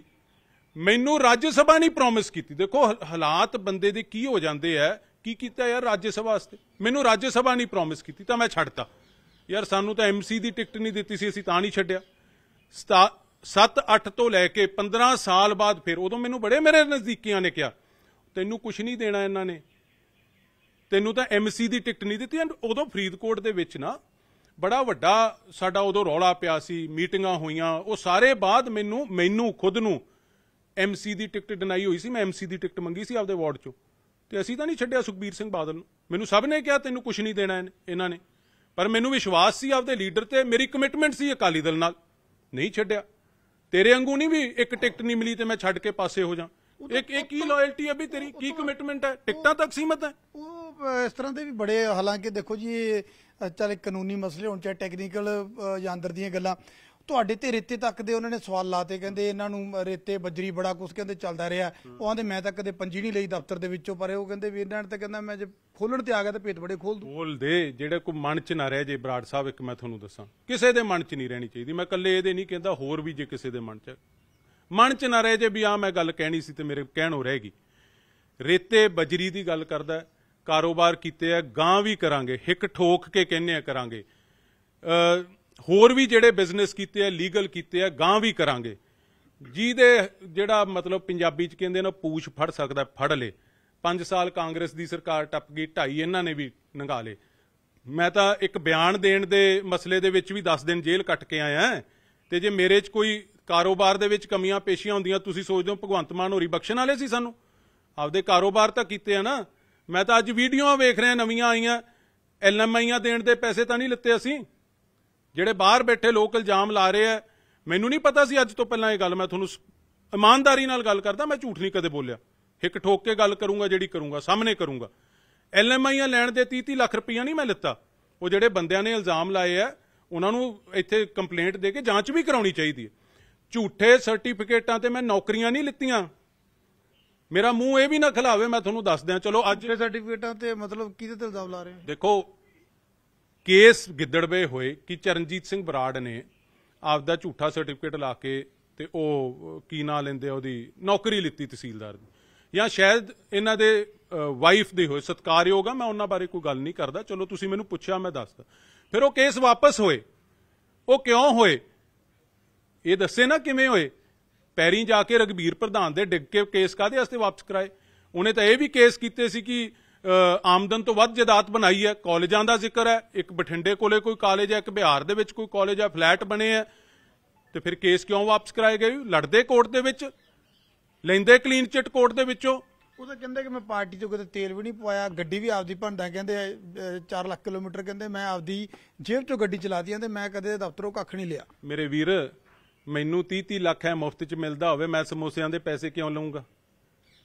ਮੈਨੂੰ ਰਾਜ ਸਭਾ ਨਹੀਂ ਪ੍ਰੋਮਿਸ ਕੀਤੀ ਦੇਖੋ ਹਾਲਾਤ ਬੰਦੇ ਦੇ ਕੀ ਹੋ ਜਾਂਦੇ ਆ ਕੀ ਕੀਤਾ ਯਾਰ ਰਾਜ ਸਭਾ ਵਾਸਤੇ ਮੈਨੂੰ ਰਾਜ ਸਭਾ ਨਹੀਂ ਪ੍ਰੋਮਿਸ ਕੀਤੀ ਤਾਂ ਮੈਂ ਛੱਡਤਾ ਯਾਰ ਸਾਨੂੰ ਤਾਂ ਐਮਸੀ ਦੀ ਟਿਕਟ ਨਹੀਂ ਦਿੱਤੀ ਸੀ ਅਸੀਂ ਤਾਂ ਨਹੀਂ ਛੱਡਿਆ 7-8 ਤੋਂ ਲੈ ਕੇ 15 ਸਾਲ ਬਾਅਦ ਫਿਰ ਉਦੋਂ ਮੈਨੂੰ ਬੜੇ ਮੇਰੇ ਨਜ਼ਦੀਕੀਆਂ ਨੇ ਕਿਹਾ ਤੈਨੂੰ ਕੁਝ ਨਹੀਂ ਦੇਣਾ ਇਹਨਾਂ ਨੇ ਤੈਨੂੰ ਤਾਂ ਐਮਸੀ ਦੀ ਟਿਕਟ ਨਹੀਂ ਦਿੱਤੀ ਉਦੋਂ ਫਰੀਦਕੋਟ ਦੇ ਵਿੱਚ ਨਾ ਬੜਾ ਵੱਡਾ ਸਾਡਾ ਉਦੋਂ ਰੌਲਾ ਪਿਆ ਸੀ ਮੀਟਿੰਗਾਂ ਹੋਈਆਂ ਉਹ ਸਾਰੇ ਬਾਅਦ ਮੈਨੂੰ ਮੈਨੂੰ ਖੁਦ ਨੂੰ ਐਮਸੀ ਦੀ ਟਿਕਟ ਡਿਨਾਈ ਹੋਈ ਸੀ ਮੈਂ ਐਮਸੀ ਦੀ ਟਿਕਟ ਮੰਗੀ ਸੀ ਆਪਦੇ ਵਾਰਡ ਚੋਂ ਤੇ ਅਸੀਂ ਤਾਂ ਨਹੀਂ ਛੱਡਿਆ ਸੁਖਬੀਰ ਸਿੰਘ ਬਾਦਲ ਨੂੰ ਮੈਨੂੰ ਸਭ ਨੇ ਕਿਹਾ ਤੈਨੂੰ ਕੁਝ ਨਹੀਂ ਦੇਣਾ ਇਹਨਾਂ ਨੇ ਪਰ ਮੈਨੂੰ ਵਿਸ਼ਵਾਸ ਸੀ ਆਪਦੇ ਲੀਡਰ ਤੇ ਮੇਰੀ ਕਮਿਟਮੈਂਟ ਸੀ ਅਕਾਲੀ ਦਲ ਨਾਲ ਨਹੀਂ ਛੱਡਿਆ ਤੇਰੇ ਵਾਂਗੂ ਨਹੀਂ ਵੀ ਇੱਕ ਟਿਕਟ ਨਹੀਂ ਮਿਲੀ ਤੇ ਮੈਂ ਛੱਡ ਕੇ ਪਾਸੇ ਹੋ ਜਾ ਇੱਕ ਇਹ ਕੀ ਲਾਇਲਟੀ ਹੈ ਵੀ ਤੇਰੀ ਕੀ ਕਮਿਟਮੈਂਟ ਹੈ ਟਿਕਟਾਂ ਤੱਕ ਸੀਮਤ ਹੈ ਉਹ ਇਸ ਤਰ੍ਹਾਂ ਦੇ ਵੀ ਬੜੇ ਹਾਲਾਂਕਿ ਦੇਖੋ ਜੀ ਚਲ ਕਾਨੂੰਨੀ ਮਸਲੇ ਹੋਣ ਚਾਹੇ ਟੈਕਨੀਕਲ ਜਾਂ ਅੰਦਰ ਦੀਆਂ ਗੱਲਾਂ ਤੁਹਾਡੇ ਤੇ ਰੇਤੇ ਤੱਕ ਦੇ ਉਹਨਾਂ ਨੇ ਸਵਾਲ ਲਾਤੇ ਕਹਿੰਦੇ ਇਹਨਾਂ ਨੂੰ ਰੇਤੇ ਬੱਜਰੀ ਬੜਾ ਕੁਝ ਕਹਿੰਦੇ ਚੱਲਦਾ ਰਿਹਾ ਉਹ ਆਂਦੇ ਮੈਂ ਤਾਂ ਕਦੇ ਪੰਜੀ ਨਹੀਂ ਲਈ ਦਫ਼ਤਰ ਦੇ ਵਿੱਚੋਂ ਪਰ ਉਹ ਕਹਿੰਦੇ ਵੀ ਇਹਨਾਂ ਨੇ ਤਾਂ ਕਹਿੰਦਾ ਮੈਂ ਜੇ ਖੋਲਣ ਤੇ ਆ ਗਿਆ ਤਾਂ ਪੇਟ ਬੜੇ ਖੋਲ ਦੂੰ ਖੋਲ ਦੇ ਜਿਹੜੇ ਕੋਈ ਮਨ 'ਚ ਨਾ ਰਹਿ ਜੇ ਬਰਾੜ ਸਾਹਿਬ ਇੱਕ ਮੈਂ ਤੁਹਾਨੂੰ ਦੱਸਾਂ ਕਿਸੇ ਦੇ ਮਨ 'ਚ ਨਹੀਂ ਰਹਿਣੀ ਚਾਹੀਦੀ ਮੈਂ ਇਕੱਲੇ ਇਹਦੇ ਨਹੀਂ ਕਹਿੰਦਾ ਹੋਰ ਵੀ ਜੇ ਕਿਸੇ ਦੇ ਮਨ 'ਚ ਮਨ 'ਚ ਨਾ ਰਹਿ ਜੇ ਵੀ ਆ ਮੈਂ ਗੱਲ ਕਹਿਣੀ ਸੀ ਤੇ ਮੇਰੇ ਕਹਿਣ ਰਹਿ ਗਈ ਰੇਤੇ ਬਜਰੀ ਦੀ ਗੱਲ ਕਰਦਾ ਕਾਰੋਬਾਰ ਕੀਤੇ ਆ ਗਾਂ ਵੀ ਕਰਾਂਗੇ ਹਿੱਕ ਠੋਕ ਕੇ ਕਹਿੰਨੇ ਆ ਕਰਾਂਗੇ ਹੋਰ ਵੀ ਜਿਹੜੇ ਬਿਜ਼ਨਸ ਕੀਤੇ ਆ ਲੀਗਲ ਕੀਤੇ ਆ ਗਾਂ ਵੀ ਕਰਾਂਗੇ ਜਿਹਦੇ ਜਿਹੜਾ ਮਤਲਬ ਪੰਜਾਬੀ ਚ ਕਹਿੰਦੇ ਨੇ ਪੂਛ ਫੜ ਸਕਦਾ ਫੜ ਲੇ 5 ਸਾਲ ਕਾਂਗਰਸ ਦੀ ਸਰਕਾਰ ਟੱਪ ਗਈ ਢਾਈ ਇਹਨਾਂ ਨੇ ਵੀ ਨੰਗਾ ਲੇ ਮੈਂ ਤਾਂ ਇੱਕ ਬਿਆਨ ਦੇਣ ਦੇ ਮਸਲੇ ਦੇ ਵਿੱਚ ਵੀ 10 ਦਿਨ ਜੇਲ੍ਹ ਕੱਟ ਕੇ ਆਇਆ ਤੇ ਜੇ ਮੇਰੇ 'ਚ ਕੋਈ ਕਾਰੋਬਾਰ ਦੇ ਵਿੱਚ ਕਮੀਆਂ ਪੇਸ਼ੀਆਂ ਹੁੰਦੀਆਂ ਤੁਸੀਂ ਸੋਚਦੇ ਹੋ ਭਗਵੰਤ ਮਾਨ ਹੋਰੀ ਬਖਸ਼ਣ ਵਾਲੇ ਸੀ ਸਾਨੂੰ ਆਪਦੇ ਕਾਰੋਬਾਰ ਤਾਂ ਕੀਤੇ ਆ ਨਾ ਮੈਂ ਤਾਂ ਅੱਜ ਵੀਡੀਓਆਂ ਵੇਖ ਰਿਹਾ ਨਵੀਆਂ ਆਈਆਂ ਐਲਐਮਆਈਆਂ ਦੇਣ ਦੇ ਪੈਸੇ ਤਾਂ ਨਹੀਂ ਲੱਤੇ ਅਸੀਂ ਜਿਹੜੇ ਬਾਹਰ ਬੈਠੇ ਲੋਕ ਇਲਜ਼ਾਮ ਲਾ ਰਹੇ ਆ ਮੈਨੂੰ ਨਹੀਂ ਪਤਾ ਸੀ ਅੱਜ ਤੋਂ ਪਹਿਲਾਂ ਇਹ ਗੱਲ ਮੈਂ ਤੁਹਾਨੂੰ ਇਮਾਨਦਾਰੀ ਨਾਲ ਗੱਲ ਕਰਦਾ ਮੈਂ ਝੂਠ ਨਹੀਂ ਕਦੇ ਬੋਲਿਆ ਇੱਕ ਠੋਕ ਕੇ ਗੱਲ ਕਰੂੰਗਾ ਜਿਹੜੀ ਕਰੂੰਗਾ ਸਾਹਮਣੇ ਕਰੂੰਗਾ ਐਲਐਮਆਈਆਂ ਲੈਣ ਦੇ 30 30 ਲੱਖ ਰੁਪਈਆ ਨਹੀਂ ਮੈਂ ਲਿੱਤਾ ਉਹ ਜਿਹੜੇ ਬੰਦਿਆਂ ਨੇ ਇਲਜ਼ਾਮ ਲਾਏ ਆ ਉਹਨਾਂ ਨੂੰ ਇੱਥੇ ਕੰਪਲੇਂਟ ਦੇ ਕੇ ਜਾਂਚ ਵੀ ਕਰਾਉਣੀ ਚਾਹੀਦੀ ਹੈ ਝੂਠੇ ਸਰਟੀਫਿਕੇਟਾਂ ਤੇ ਮੈਂ ਨੌਕਰੀਆਂ ਨਹੀਂ ਲਿੱਤੀਆਂ ਮੇਰਾ ਮੂੰਹ ਇਹ ਵੀ ਨਾ ਖਲਾਵੇ ਮੈਂ ਤੁਹਾਨੂੰ ਦੱਸ ਦਿਆਂ ਚਲੋ ਅੱਜ ਦੇ ਸਰਟੀਫਿਕੇਟਾਂ ਤੇ ਮਤਲਬ ਕਿਹਦੇ ਤੇ ਇਲਜ਼ਾਮ ਲਾ ਰਹੇ ਹੋ ਦੇਖੋ ਕੇਸ ਗਿੱਦੜਵੇ ਹੋਏ ਕਿ ਚਰਨਜੀਤ ਸਿੰਘ ਬਰਾੜ ਨੇ ਆਪਦਾ ਝੂਠਾ ਸਰਟੀਫਿਕੇਟ ਲਾ ਕੇ ਤੇ ਉਹ ਕੀ ਨਾਂ ਲੈਂਦੇ ਆ ਉਹਦੀ ਨੌਕਰੀ ਲਿੱਤੀ ਤਹਿਸੀਲਦਾਰ ਦੀ ਜਾਂ ਸ਼ਾਇਦ ਇਹਨਾਂ ਦੇ ਵਾਈਫ ਦੇ ਹੋਏ ਸਤਕਾਰਯੋਗ ਆ ਮੈਂ ਉਹਨਾਂ ਬਾਰੇ ਕੋਈ ਗੱਲ ਨਹੀਂ ਕਰਦਾ ਚਲੋ ਤੁਸੀਂ ਮੈਨੂੰ ਪੁੱਛਿਆ ਮੈਂ ਦੱਸਦਾ ਫਿਰ ਉਹ ਕੇਸ ਵਾਪਸ ਹੋਏ ਉਹ ਕਿਉਂ ਹੋਏ ਇਹ ਦੱਸੇ ਨਾ ਕਿਵੇਂ ਹੋਏ ਪੈਰੀ ਜਾ ਕੇ ਰਗਵੀਰ ਪ੍ਰਧਾਨ ਦੇ ਡਿੱਗ ਕੇ ਕੇਸ ਕਾਦੇ ਵਾਸਤੇ ਵਾਪਸ ਕਰਾਏ ਉਹਨੇ ਤਾਂ ਇਹ ਵੀ ਕੇਸ ਕੀਤੇ ਸੀ ਕਿ ਆਮਦਨ ਤੋਂ ਵੱਧ ਜਿਦਾਤ ਬਣਾਈ ਹੈ ਕਾਲਜਾਂ ਦਾ ਜ਼ਿਕਰ ਹੈ ਇੱਕ ਬਠਿੰਡੇ ਕੋਲੇ ਕੋਈ ਕਾਲਜ ਹੈ ਇੱਕ ਬਿਹਾਰ ਦੇ ਵਿੱਚ ਕੋਈ ਕਾਲਜ ਹੈ ਫਲੈਟ ਬਣੇ ਹੈ ਤੇ ਫਿਰ ਕੇਸ ਕਿਉਂ ਵਾਪਸ ਕਰਾਏ ਗਏ ਲੜਦੇ ਕੋਰਟ ਦੇ ਵਿੱਚ ਲੈਂਦੇ ਕਲੀਨ ਚਿਟ ਕੋਰਟ ਦੇ ਵਿੱਚੋਂ ਉਹ ਤਾਂ ਕਹਿੰਦੇ ਕਿ ਮੈਂ ਪਾਰਟੀ ਚੋਂ ਕਿਤੇ ਤੇਲ ਵੀ ਨਹੀਂ ਪਵਾਇਆ ਗੱਡੀ ਵੀ ਆਪਦੀ ਭੰਦਾ ਕਹਿੰਦੇ 4 ਲੱਖ ਕਿਲੋਮੀਟਰ ਕਹਿੰਦੇ ਮੈਂ ਆਪਦੀ ਜੇਬ ਚੋਂ ਗੱਡੀ ਚਲਾਦੀ ਆਂ ਤੇ ਮੈਂ ਕਦੇ ਦਫ਼ਤਰੋਂ ਕੱਖ ਨਹੀਂ ਲਿਆ ਮੇਰੇ ਵੀਰ ਮੈਨੂੰ 30 30 ਲੱਖ ਹੈ ਮੁਫਤ ਚ ਮਿਲਦਾ ਹੋਵੇ ਮੈਂ ਸਮੋਸਿਆਂ ਦੇ ਪੈਸੇ ਕਿਉਂ ਲਵਾਂਗਾ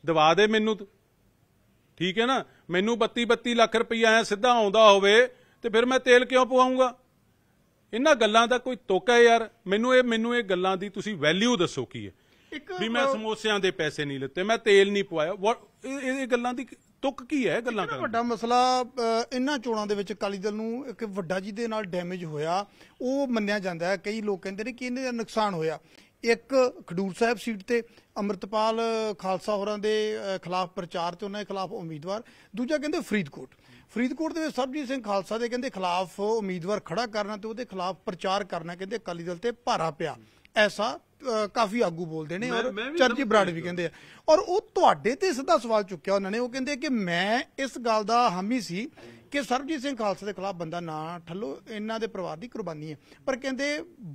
ਦਵਾ ਦੇ ਮੈਨੂੰ ਠੀਕ ਹੈ ਨਾ ਮੈਨੂੰ 32 32 ਲੱਖ ਰੁਪਈਆ ਆਇਆ ਸਿੱਧਾ ਆਉਂਦਾ ਹੋਵੇ ਤੇ ਫਿਰ ਮੈਂ ਤੇਲ ਕਿਉਂ ਪਵਾਉਂਗਾ ਇਹਨਾਂ ਗੱਲਾਂ ਦਾ ਕੋਈ ਤੋਕਾ ਹੈ ਯਾਰ ਮੈਨੂੰ ਇਹ ਮੈਨੂੰ ਇਹ ਗੱਲਾਂ ਦੀ ਤੁਸੀਂ ਵੈਲਿਊ ਦੱਸੋ ਕੀ ਹੈ ਵੀ ਮੈਂ ਸਮੋਸਿਆਂ ਦੇ ਪੈਸੇ ਨਹੀਂ ਲੱਤੇ ਮੈਂ ਤੇਲ ਨਹੀਂ ਪਵਾਇਆ ਇਹ ਗੱਲਾਂ ਦੀ ਤੁੱਕ ਕੀ ਹੈ ਗੱਲਾਂ ਕਰਨ ਵੱਡਾ ਮਸਲਾ ਇਹਨਾਂ ਚੋਣਾਂ ਦੇ ਵਿੱਚ ਅਕਾਲੀ ਦਲ ਨੂੰ ਇੱਕ ਵੱਡਾ ਜੀ ਦੇ ਨਾਲ ਡੈਮੇਜ ਹੋਇਆ ਉਹ ਮੰਨਿਆ ਜਾਂਦਾ ਹੈ ਕਈ ਲੋਕ ਕਹਿੰਦੇ ਨੇ ਕਿ ਇਹਨਾਂ ਦਾ ਨੁਕਸਾਨ ਹੋਇਆ ਇੱਕ ਖਡੂਰ ਸਾਹਿਬ ਸੀਟ ਤੇ ਅਮਰਤਪਾਲ ਖਾਲਸਾ ਹੋਰਾਂ ਦੇ ਖਿਲਾਫ ਪ੍ਰਚਾਰ ਤੇ ਉਹਨਾਂ ਦੇ ਖਿਲਾਫ ਉਮੀਦਵਾਰ ਦੂਜਾ ਕਹਿੰਦੇ ਫਰੀਦਕੋਟ ਫਰੀਦਕੋਟ ਦੇ ਵਿੱਚ ਸਰਬਜੀਤ ਸਿੰਘ ਖਾਲਸਾ ਦੇ ਕਹਿੰਦੇ ਖਿਲਾਫ ਉਮੀਦਵਾਰ ਖੜਾ ਕਰਨਾ ਤੇ ਉਹਦੇ ਖਿਲਾਫ ਪ੍ਰਚਾਰ ਕਰਨਾ ਕਹਿੰਦੇ ਅਕਾਲੀ ਦਲ ਤੇ ਭਾਰਾ ਪਿਆ ਐਸਾ ਕਾਫੀ ਆਗੂ ਬੋਲਦੇ ਨੇ ਔਰ ਚਰਜੀ ਬਰਾੜ ਵੀ ਕਹਿੰਦੇ ਆ ਔਰ ਉਹ ਤੁਹਾਡੇ ਤੇ ਸਿੱਧਾ ਸਵਾਲ ਚੁੱਕਿਆ ਉਹਨਾਂ ਨੇ ਉਹ ਕਹਿੰਦੇ ਕਿ ਮੈਂ ਇਸ ਗੱਲ ਦਾ ਹਾਮੀ ਸੀ ਕਿ ਸਰਬਜੀਤ ਸਿੰਘ ਖਾਲਸਾ ਦੇ ਖਿਲਾਫ ਬੰਦਾ ਨਾ ਠੱਲੋ ਇਹਨਾਂ ਦੇ ਪਰਿਵਾਰ ਦੀ ਕੁਰਬਾਨੀ ਹੈ ਪਰ ਕਹਿੰਦੇ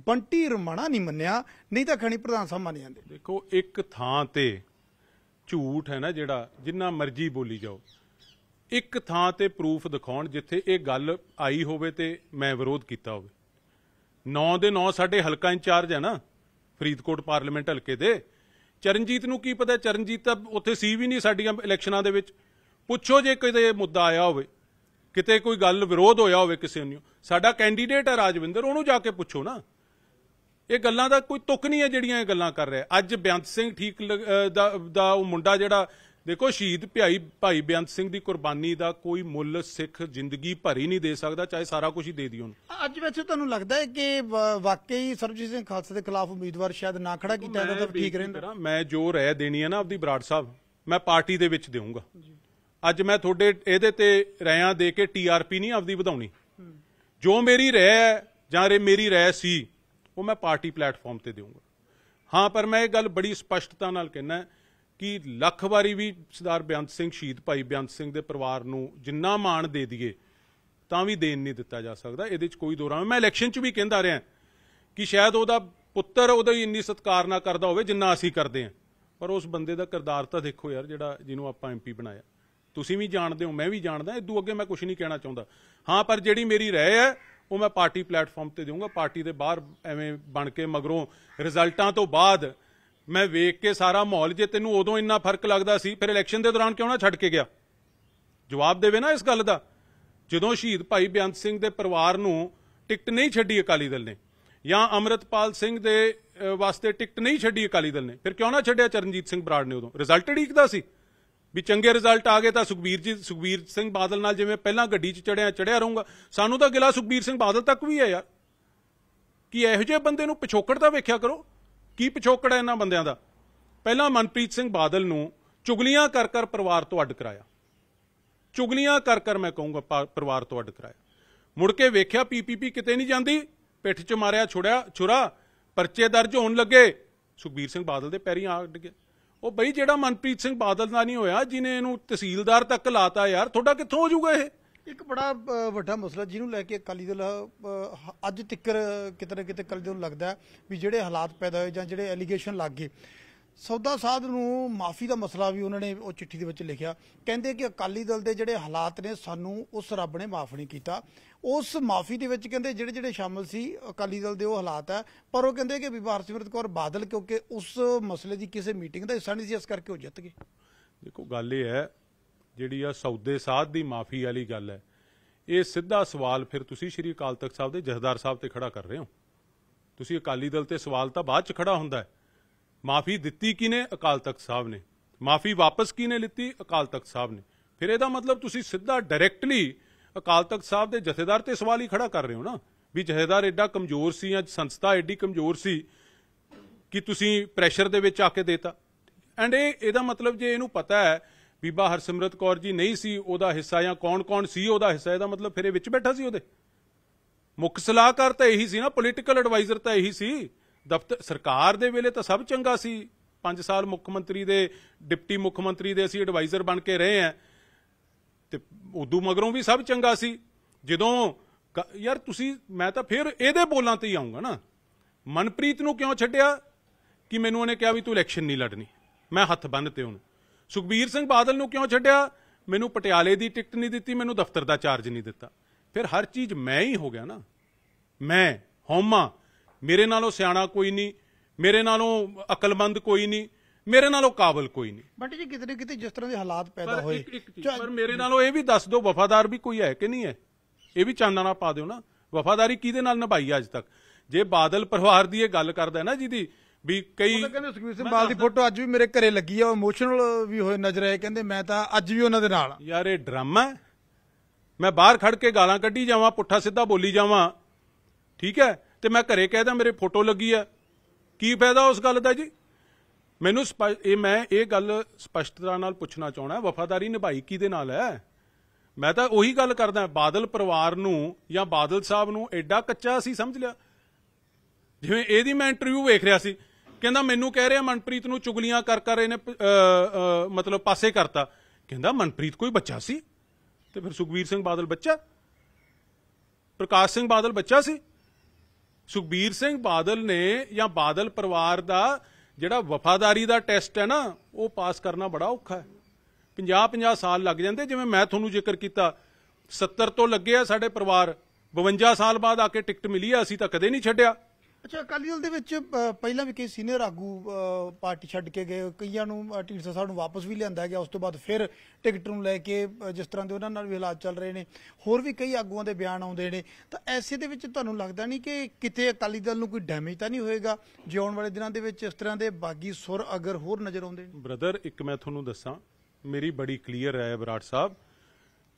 ਬੰਟੀ ਰਮਣਾ ਨਹੀਂ ਮੰਨਿਆ ਨਹੀਂ ਤਾਂ ਖਣੀ ਪ੍ਰਧਾਨ ਸਾਹਿਬ ਮੰਨ ਜਾਂਦੇ ਦੇਖੋ ਇੱਕ ਥਾਂ ਤੇ ਝੂਠ ਹੈ ਨਾ ਜਿਹੜਾ ਜਿੰਨਾ ਮਰਜ਼ੀ ਬੋਲੀ ਜਾਓ ਇੱਕ ਥਾਂ ਤੇ ਪ੍ਰੂਫ ਦਿਖਾਉਣ ਜਿੱਥੇ ਇਹ ਗੱਲ ਆਈ ਹੋਵੇ ਤੇ ਮੈਂ ਵਿਰੋਧ ਕੀਤਾ ਹੋਵੇ 9 ਦੇ 9 ਸਾਡੇ ਹਲਕਾ ਇੰਚਾਰਜ ਹੈ ਨਾ ਫਰੀਦਕੋਟ ਪਾਰਲੀਮੈਂਟ ਹਲਕੇ ਦੇ ਚਰਨਜੀਤ ਨੂੰ ਕੀ ਪਤਾ ਚਰਨਜੀਤ ਤਾਂ ਉੱਥੇ ਸੀ ਵੀ ਨਹੀਂ ਸਾਡੀਆਂ ਇਲੈਕਸ਼ਨਾਂ ਦੇ ਵਿੱਚ ਪੁੱਛੋ ਜੇ ਕਿਤੇ ਮੁੱਦਾ ਆਇਆ ਹੋਵੇ ਕਿਤੇ ਕੋਈ ਗੱਲ ਵਿਰੋਧ ਹੋਇਆ ਹੋਵੇ ਕਿਸੇ ਨੂੰ ਸਾਡਾ ਕੈਂਡੀਡੇਟ ਹੈ ਰਾਜਵਿੰਦਰ ਉਹਨੂੰ ਜਾ ਕੇ ਪੁੱਛੋ ਨਾ ਇਹ ਗੱਲਾਂ ਦਾ ਕੋਈ ਤੁਕ ਨਹੀਂ ਹੈ ਜਿਹੜੀਆਂ ਇਹ ਗੱਲਾਂ ਕਰ ਰਿਹਾ ਅੱਜ ਬਿਆੰਤ ਸਿੰਘ ਠੀਕ ਦਾ ਉਹ ਮੁੰਡਾ ਜਿਹੜਾ ਦੇਖੋ ਸ਼ਹੀਦ ਭਾਈ ਭਾਈ ਬਿਆੰਤ ਸਿੰਘ ਦੀ ਕੁਰਬਾਨੀ ਦਾ ਕੋਈ ਮੁੱਲ ਸਿੱਖ ਜ਼ਿੰਦਗੀ ਭਰ ਹੀ ਨਹੀਂ ਦੇ ਸਕਦਾ ਚਾਹੇ ਸਾਰਾ ਕੁਝ ਹੀ ਦੇ ਦਿਓ ਅੱਜ ਵੈਸੇ ਤੁਹਾਨੂੰ ਲੱਗਦਾ ਹੈ ਕਿ ਵਾਕਈ ਸਰਜੀਤ ਸਿੰਘ ਖਾਲਸਾ ਦੇ ਖਿਲਾਫ ਉਮੀਦਵਾਰ ਸ਼ਾਇਦ ਨਾ ਖੜਾ ਕੀਤਾ ਜਾਂਦਾ ਤਾਂ ਠੀਕ ਰਹਿੰਦਾ ਮੈਂ ਜੋ ਰਹਿ ਦੇਣੀ ਹੈ ਨਾ ਆਪਦੀ ਬਰਾੜ ਸਾਹਿਬ ਮੈਂ ਪਾਰਟੀ ਦੇ ਵਿੱਚ ਦੇਵਾਂਗਾ ਅੱਜ ਮੈਂ ਤੁਹਾਡੇ ਇਹਦੇ ਤੇ ਰਾਇਆਂ ਦੇ ਕੇ ਟੀਆਰਪੀ ਨਹੀਂ ਆਪਦੀ ਵਧਾਉਣੀ ਜੋ ਮੇਰੀ ਰਹਿ ਜਾਂ ਰੇ ਮੇਰੀ ਰਹਿ ਸੀ ਉਹ ਮੈਂ ਪਾਰਟੀ ਪਲੇਟਫਾਰਮ ਤੇ ਦੇਵਾਂਗਾ ਹਾਂ ਪਰ ਮੈਂ ਇਹ ਗੱਲ ਬੜੀ ਸਪਸ਼ਟਤਾ ਨਾਲ ਕਹਿਣਾ ਹੈ ਕਿ ਲੱਖ ਵਾਰੀ ਵੀ ਸਰਦਾਰ ਬਿਆੰਤ ਸਿੰਘ ਸ਼ਹੀਦ ਭਾਈ ਬਿਆੰਤ ਸਿੰਘ ਦੇ ਪਰਿਵਾਰ ਨੂੰ ਜਿੰਨਾ ਮਾਣ ਦੇ ਦਈਏ ਤਾਂ ਵੀ ਦੇਣ ਨਹੀਂ ਦਿੱਤਾ ਜਾ ਸਕਦਾ ਇਹਦੇ 'ਚ ਕੋਈ ਦੋਰਾ ਮੈਂ ਇਲੈਕਸ਼ਨ 'ਚ ਵੀ ਕਹਿੰਦਾ ਰਿਹਾ ਕਿ ਸ਼ਾਇਦ ਉਹਦਾ ਪੁੱਤਰ ਉਹਦਾ ਇੰਨੀ ਸਤਕਾਰ ਨਾ ਕਰਦਾ ਹੋਵੇ ਜਿੰਨਾ ਅਸੀਂ ਕਰਦੇ ਹਾਂ ਪਰ ਉਸ ਬੰਦੇ ਦਾ ਕਿਰਦਾਰ ਤਾਂ ਦੇਖੋ ਯਾਰ ਜਿਹੜਾ ਜਿਹਨੂੰ ਆਪਾਂ ਐਮਪੀ ਬਣਾਇਆ ਤੁਸੀਂ ਵੀ ਜਾਣਦੇ ਹੋ ਮੈਂ ਵੀ ਜਾਣਦਾ ਇਦੋਂ ਅੱਗੇ ਮੈਂ ਕੁਝ ਨਹੀਂ ਕਹਿਣਾ ਚਾਹੁੰਦਾ ਹਾਂ ਪਰ ਜਿਹੜੀ ਮੇਰੀ ਰਹਿ ਹੈ ਉਹ ਮੈਂ ਪਾਰਟੀ ਪਲੇਟਫਾਰਮ ਤੇ ਦੇਵਾਂਗਾ ਪਾਰਟੀ ਦੇ ਬਾਹਰ ਐਵੇਂ ਬਣ ਕੇ ਮਗਰੋਂ ਰਿਜ਼ਲਟਾਂ ਤੋਂ ਬਾਅਦ ਮੈਂ ਵੇਖ ਕੇ ਸਾਰਾ ਮਾਹੌਲ ਜੇ ਤੈਨੂੰ ਉਦੋਂ ਇੰਨਾ ਫਰਕ ਲੱਗਦਾ ਸੀ ਫਿਰ ਇਲੈਕਸ਼ਨ ਦੇ ਦੌਰਾਨ ਕਿਉਂ ਨਾ ਛੱਡ ਕੇ ਗਿਆ ਜਵਾਬ ਦੇਵੇ ਨਾ ਇਸ ਗੱਲ ਦਾ ਜਦੋਂ ਸ਼ਹੀਦ ਭਾਈ ਬਿਆੰਤ ਸਿੰਘ ਦੇ ਪਰਿਵਾਰ ਨੂੰ ਟਿਕਟ ਨਹੀਂ ਛੱਡੀ ਅਕਾਲੀ ਦਲ ਨੇ ਜਾਂ ਅਮਰਤਪਾਲ ਸਿੰਘ ਦੇ ਵਾਸਤੇ ਟਿਕਟ ਨਹੀਂ ਛੱਡੀ ਅਕਾਲੀ ਦਲ ਨੇ ਫਿਰ ਕਿਉਂ ਨਾ ਛੱਡਿਆ ਚਰਨਜੀਤ ਸਿੰਘ ਬਰਾੜ ਨੇ ਉਦੋਂ ਰਿਜ਼ਲਟ ਠੀਕ ਦਾ ਸੀ ਵੀ ਚੰਗੇ ਰਿਜ਼ਲਟ ਆ ਗਏ ਤਾਂ ਸੁਖਬੀਰ ਜੀ ਸੁਖਬੀਰ ਸਿੰਘ ਬਾਦਲ ਨਾਲ ਜਿਵੇਂ ਪਹਿਲਾਂ ਗੱਡੀ 'ਚ ਚੜਿਆ ਚੜਿਆ ਰਹੂੰਗਾ ਸਾਨੂੰ ਤਾਂ ਗਿਲਾ ਸੁਖਬੀਰ ਸਿੰਘ ਬਾਦਲ ਤੱਕ ਵੀ ਹੈ ਯਾਰ ਕਿ ਇਹੋ ਜਿਹੇ ਬੰਦੇ ਨੂੰ ਪਿਛੋਕੜ ਤਾਂ ਵੇਖਿਆ ਕਰੋ ਕੀ ਪਿਛੋਕੜ ਹੈ ਇਹਨਾਂ ਬੰਦਿਆਂ ਦਾ ਪਹਿਲਾਂ ਮਨਪ੍ਰੀਤ ਸਿੰਘ ਬਾਦਲ ਨੂੰ ਚੁਗਲੀਆਂ ਕਰ ਕਰ ਪਰਿਵਾਰ ਤੋਂ ਅੱਡ ਕਰਾਇਆ ਚੁਗਲੀਆਂ ਕਰ ਕਰ ਮੈਂ ਕਹੂੰਗਾ ਪਰਿਵਾਰ ਤੋਂ ਅੱਡ ਕਰਾਇਆ ਮੁੜ ਕੇ ਵੇਖਿਆ ਪੀਪੀਪੀ ਕਿਤੇ ਨਹੀਂ ਜਾਂਦੀ ਪਿੱਠ 'ਚ ਮਾਰਿਆ ਛੁੜਿਆ ਛੁਰਾ ਪਰਚੇ ਦਰਜ ਹੋਣ ਲੱਗੇ ਸੁਖਬੀਰ ਸਿੰਘ ਬਾਦਲ ਦੇ ਪੈਰੀਂ ਆ ਗਿਆ ਉਹ ਬਈ ਜਿਹੜਾ ਮਨਪ੍ਰੀਤ ਸਿੰਘ ਬਾਦਲ ਦਾ ਨਹੀਂ ਹੋਇਆ ਜਿਨੇ ਇਹਨੂੰ ਤਹਿਸੀਲਦਾਰ ਤੱਕ ਲਾਤਾ ਯਾਰ ਤੁਹਾਡਾ ਕਿੱਥੋਂ ਹੋ ਜਾਊਗਾ ਇਹ ਇੱਕ ਬੜਾ ਵੱਡਾ ਮਸਲਾ ਜਿਹਨੂੰ ਲੈ ਕੇ ਅਕਾਲੀ ਦਲ ਅੱਜ ਤੱਕਰ ਕਿਤੇ ਨਾ ਕਿਤੇ ਅਕਾਲੀ ਦਲ ਲੱਗਦਾ ਵੀ ਜਿਹੜੇ ਹਾਲਾਤ ਪੈਦਾ ਹੋਏ ਜਾਂ ਜਿਹੜੇ ਐਲੀਗੇਸ਼ਨ ਲੱਗ ਗਏ ਸੌਦਾ ਸਾਧ ਨੂੰ ਮਾਫੀ ਦਾ ਮਸਲਾ ਵੀ ਉਹਨਾਂ ਨੇ ਉਹ ਚਿੱਠੀ ਦੇ ਵਿੱਚ ਲਿਖਿਆ ਕਹਿੰਦੇ ਕਿ ਅਕਾਲੀ ਦਲ ਦੇ ਜਿਹੜੇ ਹਾਲਾਤ ਨੇ ਸਾਨੂੰ ਉਸ ਰੱਬ ਨੇ ਮਾਫ ਨਹੀਂ ਕੀਤਾ ਉਸ ਮਾਫੀ ਦੇ ਵਿੱਚ ਕਹਿੰਦੇ ਜਿਹੜੇ ਜਿਹੜੇ ਸ਼ਾਮਲ ਸੀ ਅਕਾਲੀ ਦਲ ਦੇ ਉਹ ਹਾਲਾਤ ਹੈ ਪਰ ਉਹ ਕਹਿੰਦੇ ਕਿ ਵਿਵਾਰ ਸਿਮਰਤ ਕੌਰ ਬਾਦਲ ਕਿਉਂਕਿ ਉਸ ਮਸਲੇ ਦੀ ਕਿਸੇ ਮੀਟਿੰਗ ਦਾ ਹਿੱਸਾ ਨਹੀਂ ਸੀ ਇਸ ਕਰਕੇ ਉਹ ਜਿੱਤ ਗਏ ਦੇਖੋ ਗੱਲ ਇਹ ਹੈ ਜਿਹੜੀ ਆ ਸੌਦੇ ਸਾਧ ਦੀ ਮਾਫੀ ਵਾਲੀ ਗੱਲ ਹੈ ਇਹ ਸਿੱਧਾ ਸਵਾਲ ਫਿਰ ਤੁਸੀਂ ਸ਼੍ਰੀ ਅਕਾਲ ਤਖਤ ਸਾਹਿਬ ਦੇ ਜਹਦਾਰ ਸਾਹਿਬ ਤੇ ਖੜਾ ਕਰ ਰਹੇ ਹੋ ਤੁਸੀਂ ਅਕਾਲੀ ਦਲ ਤੇ ਸਵਾਲ ਤਾਂ ਬਾਅਦ ਚ ਖੜਾ ਹੁੰਦਾ ਹੈ ਮਾਫੀ ਦਿੱਤੀ ਕਿਨੇ ਅਕਾਲ ਤਖਤ ਸਾਹਿਬ ਨੇ ਮਾਫੀ ਵਾਪਸ ਕਿਨੇ ਲਿੱਤੀ ਅਕਾਲ ਤਖਤ ਸਾਹਿਬ ਨੇ ਫਿਰ ਇਹਦਾ ਮਤਲਬ ਤੁਸੀਂ ਸਿੱਧਾ ਡਾਇਰੈਕਟਲੀ ਅਕਾਲ ਤਖਤ ਸਾਹਿਬ ਦੇ ਜਥੇਦਾਰ ਤੇ ਸਵਾਲ ਹੀ ਖੜਾ ਕਰ ਰਹੇ ਹੋ ਨਾ ਵੀ ਜਥੇਦਾਰ ਐਡਾ ਕਮਜ਼ੋਰ ਸੀ ਜਾਂ ਸੰਸਥਾ ਐਡੀ ਕਮਜ਼ੋਰ ਸੀ ਕਿ ਤੁਸੀਂ ਪ੍ਰੈਸ਼ਰ ਦੇ ਵਿੱਚ ਆ ਕੇ ਦੇਤਾ ਐਂਡ ਇਹ ਇਹਦਾ ਮਤਲਬ ਜੇ ਇਹਨੂੰ ਪਤਾ ਹੈ ਬੀਬਾ ਹਰਸਿਮਰਤ ਕੌਰ ਜੀ ਨਹੀਂ ਸੀ ਉਹਦਾ ਹਿੱਸਾ ਜਾਂ ਕੌਣ-ਕੌਣ ਸੀ ਉਹਦਾ ਹਿੱਸਾ ਇਹਦਾ ਮਤਲਬ ਫਿਰ ਇਹ ਵਿੱਚ ਬੈਠਾ ਸੀ ਉਹਦੇ ਮੁੱਖ ਸਲਾਹਕਾਰ ਤਾਂ ਇਹੀ ਸੀ ਨਾ ਪੋਲੀਟੀਕਲ ਐਡਵਾਈਜ਼ਰ ਤਾਂ ਇਹੀ ਸੀ ਦਫ਼ਤਰ ਸਰਕਾਰ ਦੇ ਵੇਲੇ ਤਾਂ ਸਭ ਚੰਗਾ ਸੀ 5 ਸਾਲ ਮੁੱਖ ਮੰਤਰੀ ਦੇ ਡਿਪਟੀ ਮੁੱਖ ਮੰਤਰੀ ਦੇ ਅਸੀਂ ਐਡਵਾਈਜ਼ਰ ਬਣ ਕੇ ਰਹੇ ਆ ਤੇ ਉਦੋਂ ਮਗਰੋਂ ਵੀ ਸਭ ਚੰਗਾ ਸੀ ਜਦੋਂ ਯਾਰ ਤੁਸੀਂ ਮੈਂ ਤਾਂ ਫਿਰ ਇਹਦੇ ਬੋਲਾਂ ਤੇ ਹੀ ਆਉਂਗਾ ਨਾ ਮਨਪ੍ਰੀਤ ਨੂੰ ਕਿਉਂ ਛੱਡਿਆ ਕਿ ਮੈਨੂੰ ਉਹਨੇ ਕਿਹਾ ਵੀ ਤੂੰ ਇਲੈਕਸ਼ਨ ਨਹੀਂ ਲੜਨੀ ਮੈਂ ਹੱਥ ਤੇ ਉਹਨੂੰ ਸੁਖਬੀਰ ਸਿੰਘ ਬਾਦਲ ਨੂੰ ਕਿਉਂ ਛੱਡਿਆ ਮੈਨੂੰ ਪਟਿਆਲੇ ਦੀ ਟਿਕਟ ਨਹੀਂ ਦਿੱਤੀ ਮੈਨੂੰ ਦਫ਼ਤਰ ਦਾ ਚਾਰਜ ਨਹੀਂ ਦਿੱਤਾ ਫਿਰ ਹਰ ਚੀਜ਼ ਮੈਂ ਹੀ ਹੋ ਗਿਆ ਨਾ ਮੈਂ ਹੌਮਾ ਮੇਰੇ ਨਾਲੋਂ ਸਿਆਣਾ ਕੋਈ ਨਹੀਂ ਮੇਰੇ ਨਾਲੋਂ ਅਕਲਮੰਦ ਕੋਈ ਨਹੀਂ ਮੇਰੇ ਨਾਲੋਂ ਕਾਬਲ ਕੋਈ ਨਹੀਂ ਬਟ ਜੀ ਕਿਤੇ ਨਾ ਕਿਤੇ ਜਿਸ ਤਰ੍ਹਾਂ ਦੇ ਹਾਲਾਤ ਪੈਦਾ ਹੋਏ ਪਰ ਮੇਰੇ ਨਾਲੋਂ ਇਹ ਵੀ ਦੱਸ ਦਿਓ ਵਫਾਦਾਰ ਵੀ ਕੋਈ ਹੈ ਕਿ ਨਹੀਂ ਹੈ ਇਹ ਵੀ ਚਾਨਣਾ ਪਾ ਦਿਓ ਨਾ ਵਫਾਦਾਰੀ ਕਿਹਦੇ ਨਾਲ ਨਿਭਾਈ ਅੱਜ ਤੱਕ ਜੇ ਬਾਦਲ ਪਰਿਵਾਰ ਦੀ ਇਹ ਗੱਲ ਕਰਦਾ ਹੈ ਨਾ ਜਿਹਦੀ ਵੀ ਕਈ ਉਹ ਕਹਿੰਦੇ ਸੁਖਵੀਰ ਸਿੰਘ ਬਾਲ ਦੀ ਫੋਟੋ ਅੱਜ ਵੀ ਮੇਰੇ ਘਰੇ ਲੱਗੀ ਆ ਉਹ ਇਮੋਸ਼ਨਲ ਵੀ ਹੋਏ ਨਜ਼ਰ ਆਏ ਕਹਿੰਦੇ ਮੈਂ ਤਾਂ ਅੱਜ ਵੀ ਉਹਨਾਂ ਦੇ ਨਾਲ ਯਾਰ ਇਹ ਡਰਾਮਾ ਮੈਂ ਬਾਹਰ ਖੜ ਕੇ ਗਾਲਾਂ ਕੱਢੀ ਜਾਵਾਂ ਪੁੱਠਾ ਸਿੱਧਾ ਬੋਲੀ ਜਾਵਾਂ ਠੀਕ ਹੈ ਤੇ ਮੈਂ ਘਰੇ ਕਹਿਦਾ ਮੇਰੇ ਫੋਟੋ ਲੱਗੀ ਆ ਕੀ ਫਾਇਦਾ ਉਸ ਗੱਲ ਦਾ ਜੀ ਮੈਨੂੰ ਇਹ ਮੈਂ ਇਹ ਗੱਲ ਸਪਸ਼ਟਤਾ ਨਾਲ ਪੁੱਛਣਾ ਚਾਹਣਾ ਵਫਾਦਾਰੀ ਨਿਭਾਈ ਕਿਹਦੇ ਨਾਲ ਹੈ ਮੈਂ ਤਾਂ ਉਹੀ ਗੱਲ ਕਰਦਾ ਬਾਦਲ ਪਰਿਵਾਰ ਨੂੰ ਜਾਂ ਬਾਦਲ ਸਾਹਿਬ ਨੂੰ ਐਡਾ ਕੱਚਾ ਸੀ ਸਮਝ ਲਿਆ ਜਿਵੇਂ ਇਹਦੀ ਮੈਂ ਇੰਟਰਵਿਊ ਵੇਖ ਰਿਹਾ ਸੀ ਕਹਿੰਦਾ ਮੈਨੂੰ ਕਹਿ ਰਿਹਾ ਮਨਪ੍ਰੀਤ ਨੂੰ ਚੁਗਲੀਆਂ ਕਰ ਕਰ ਰਹੇ ਨੇ ਮਤਲਬ ਪਾਸੇ ਕਰਤਾ ਕਹਿੰਦਾ ਮਨਪ੍ਰੀਤ ਕੋਈ ਬੱਚਾ ਸੀ ਤੇ ਫਿਰ ਸੁਖਬੀਰ ਸਿੰਘ ਬਾਦਲ ਬੱਚਾ ਪ੍ਰਕਾਸ਼ ਸਿੰਘ ਬਾਦਲ ਬੱਚਾ ਸੀ ਸੁਖਬੀਰ ਸਿੰਘ ਬਾਦਲ ਨੇ ਜਾਂ ਬਾਦਲ ਪਰਿਵਾਰ ਦਾ ਜਿਹੜਾ ਵਫਾਦਾਰੀ ਦਾ ਟੈਸਟ ਹੈ ਨਾ ਉਹ ਪਾਸ ਕਰਨਾ ਬੜਾ ਔਖਾ ਹੈ 50 50 ਸਾਲ ਲੱਗ ਜਾਂਦੇ ਜਿਵੇਂ ਮੈਂ ਤੁਹਾਨੂੰ ਜ਼ਿਕਰ ਕੀਤਾ 70 ਤੋਂ ਲੱਗੇ ਆ ਸਾਡੇ ਪਰਿਵਾਰ 52 ਸਾਲ ਬਾਅਦ ਆ ਕੇ ਟਿਕਟ ਮਿਲੀ ਆ ਅਸੀਂ ਤਾਂ ਕਦੇ ਨਹੀਂ ਛੱਡਿਆ ਅੱਛਾ ਅਕਾਲੀ ਦਲ ਦੇ ਵਿੱਚ ਪਹਿਲਾਂ ਵੀ ਕਈ ਸੀਨੀਅਰ ਆਗੂ ਪਾਰਟੀ ਛੱਡ ਕੇ ਗਏ ਕਈਆਂ ਨੂੰ ਢੀਂਡਸਾ ਸਾਹਿਬ ਨੂੰ ਵਾਪਸ ਵੀ ਲਿਆਂਦਾ ਗਿਆ ਉਸ ਤੋਂ ਬਾਅਦ ਫਿਰ ਟਿਕਟ ਨੂੰ ਲੈ ਕੇ ਜਿਸ ਤਰ੍ਹਾਂ ਦੇ ਉਹਨਾਂ ਨਾਲ ਵੀ ਹਾਲਾਤ ਚੱਲ ਰਹੇ ਨੇ ਹੋਰ ਵੀ ਕਈ ਆਗੂਆਂ ਦੇ ਬਿਆਨ ਆਉਂਦੇ ਨੇ ਤਾਂ ਐਸੇ ਦੇ ਵਿੱਚ ਤੁਹਾਨੂੰ ਲੱਗਦਾ ਨਹੀਂ ਕਿ ਕਿਤੇ ਅਕਾਲੀ ਦਲ ਨੂੰ ਕੋਈ ਡੈਮੇਜ ਤਾਂ ਨਹੀਂ ਹੋਏਗਾ ਜੇ ਆਉਣ ਵਾਲੇ ਦਿਨਾਂ ਦੇ ਵਿੱਚ ਇਸ ਤਰ੍ਹਾਂ ਦੇ ਬਾਗੀ ਸੁਰ ਅਗਰ ਹੋਰ ਨਜ਼ਰ ਆਉਂਦੇ ਨੇ ਬ੍ਰਦਰ ਇੱਕ ਮੈਂ ਤੁਹਾਨੂੰ ਦੱਸਾਂ ਮੇਰੀ ਬੜੀ ਕਲੀਅਰ ਹੈ ਵਿਰਾਟ ਸਾਹਿਬ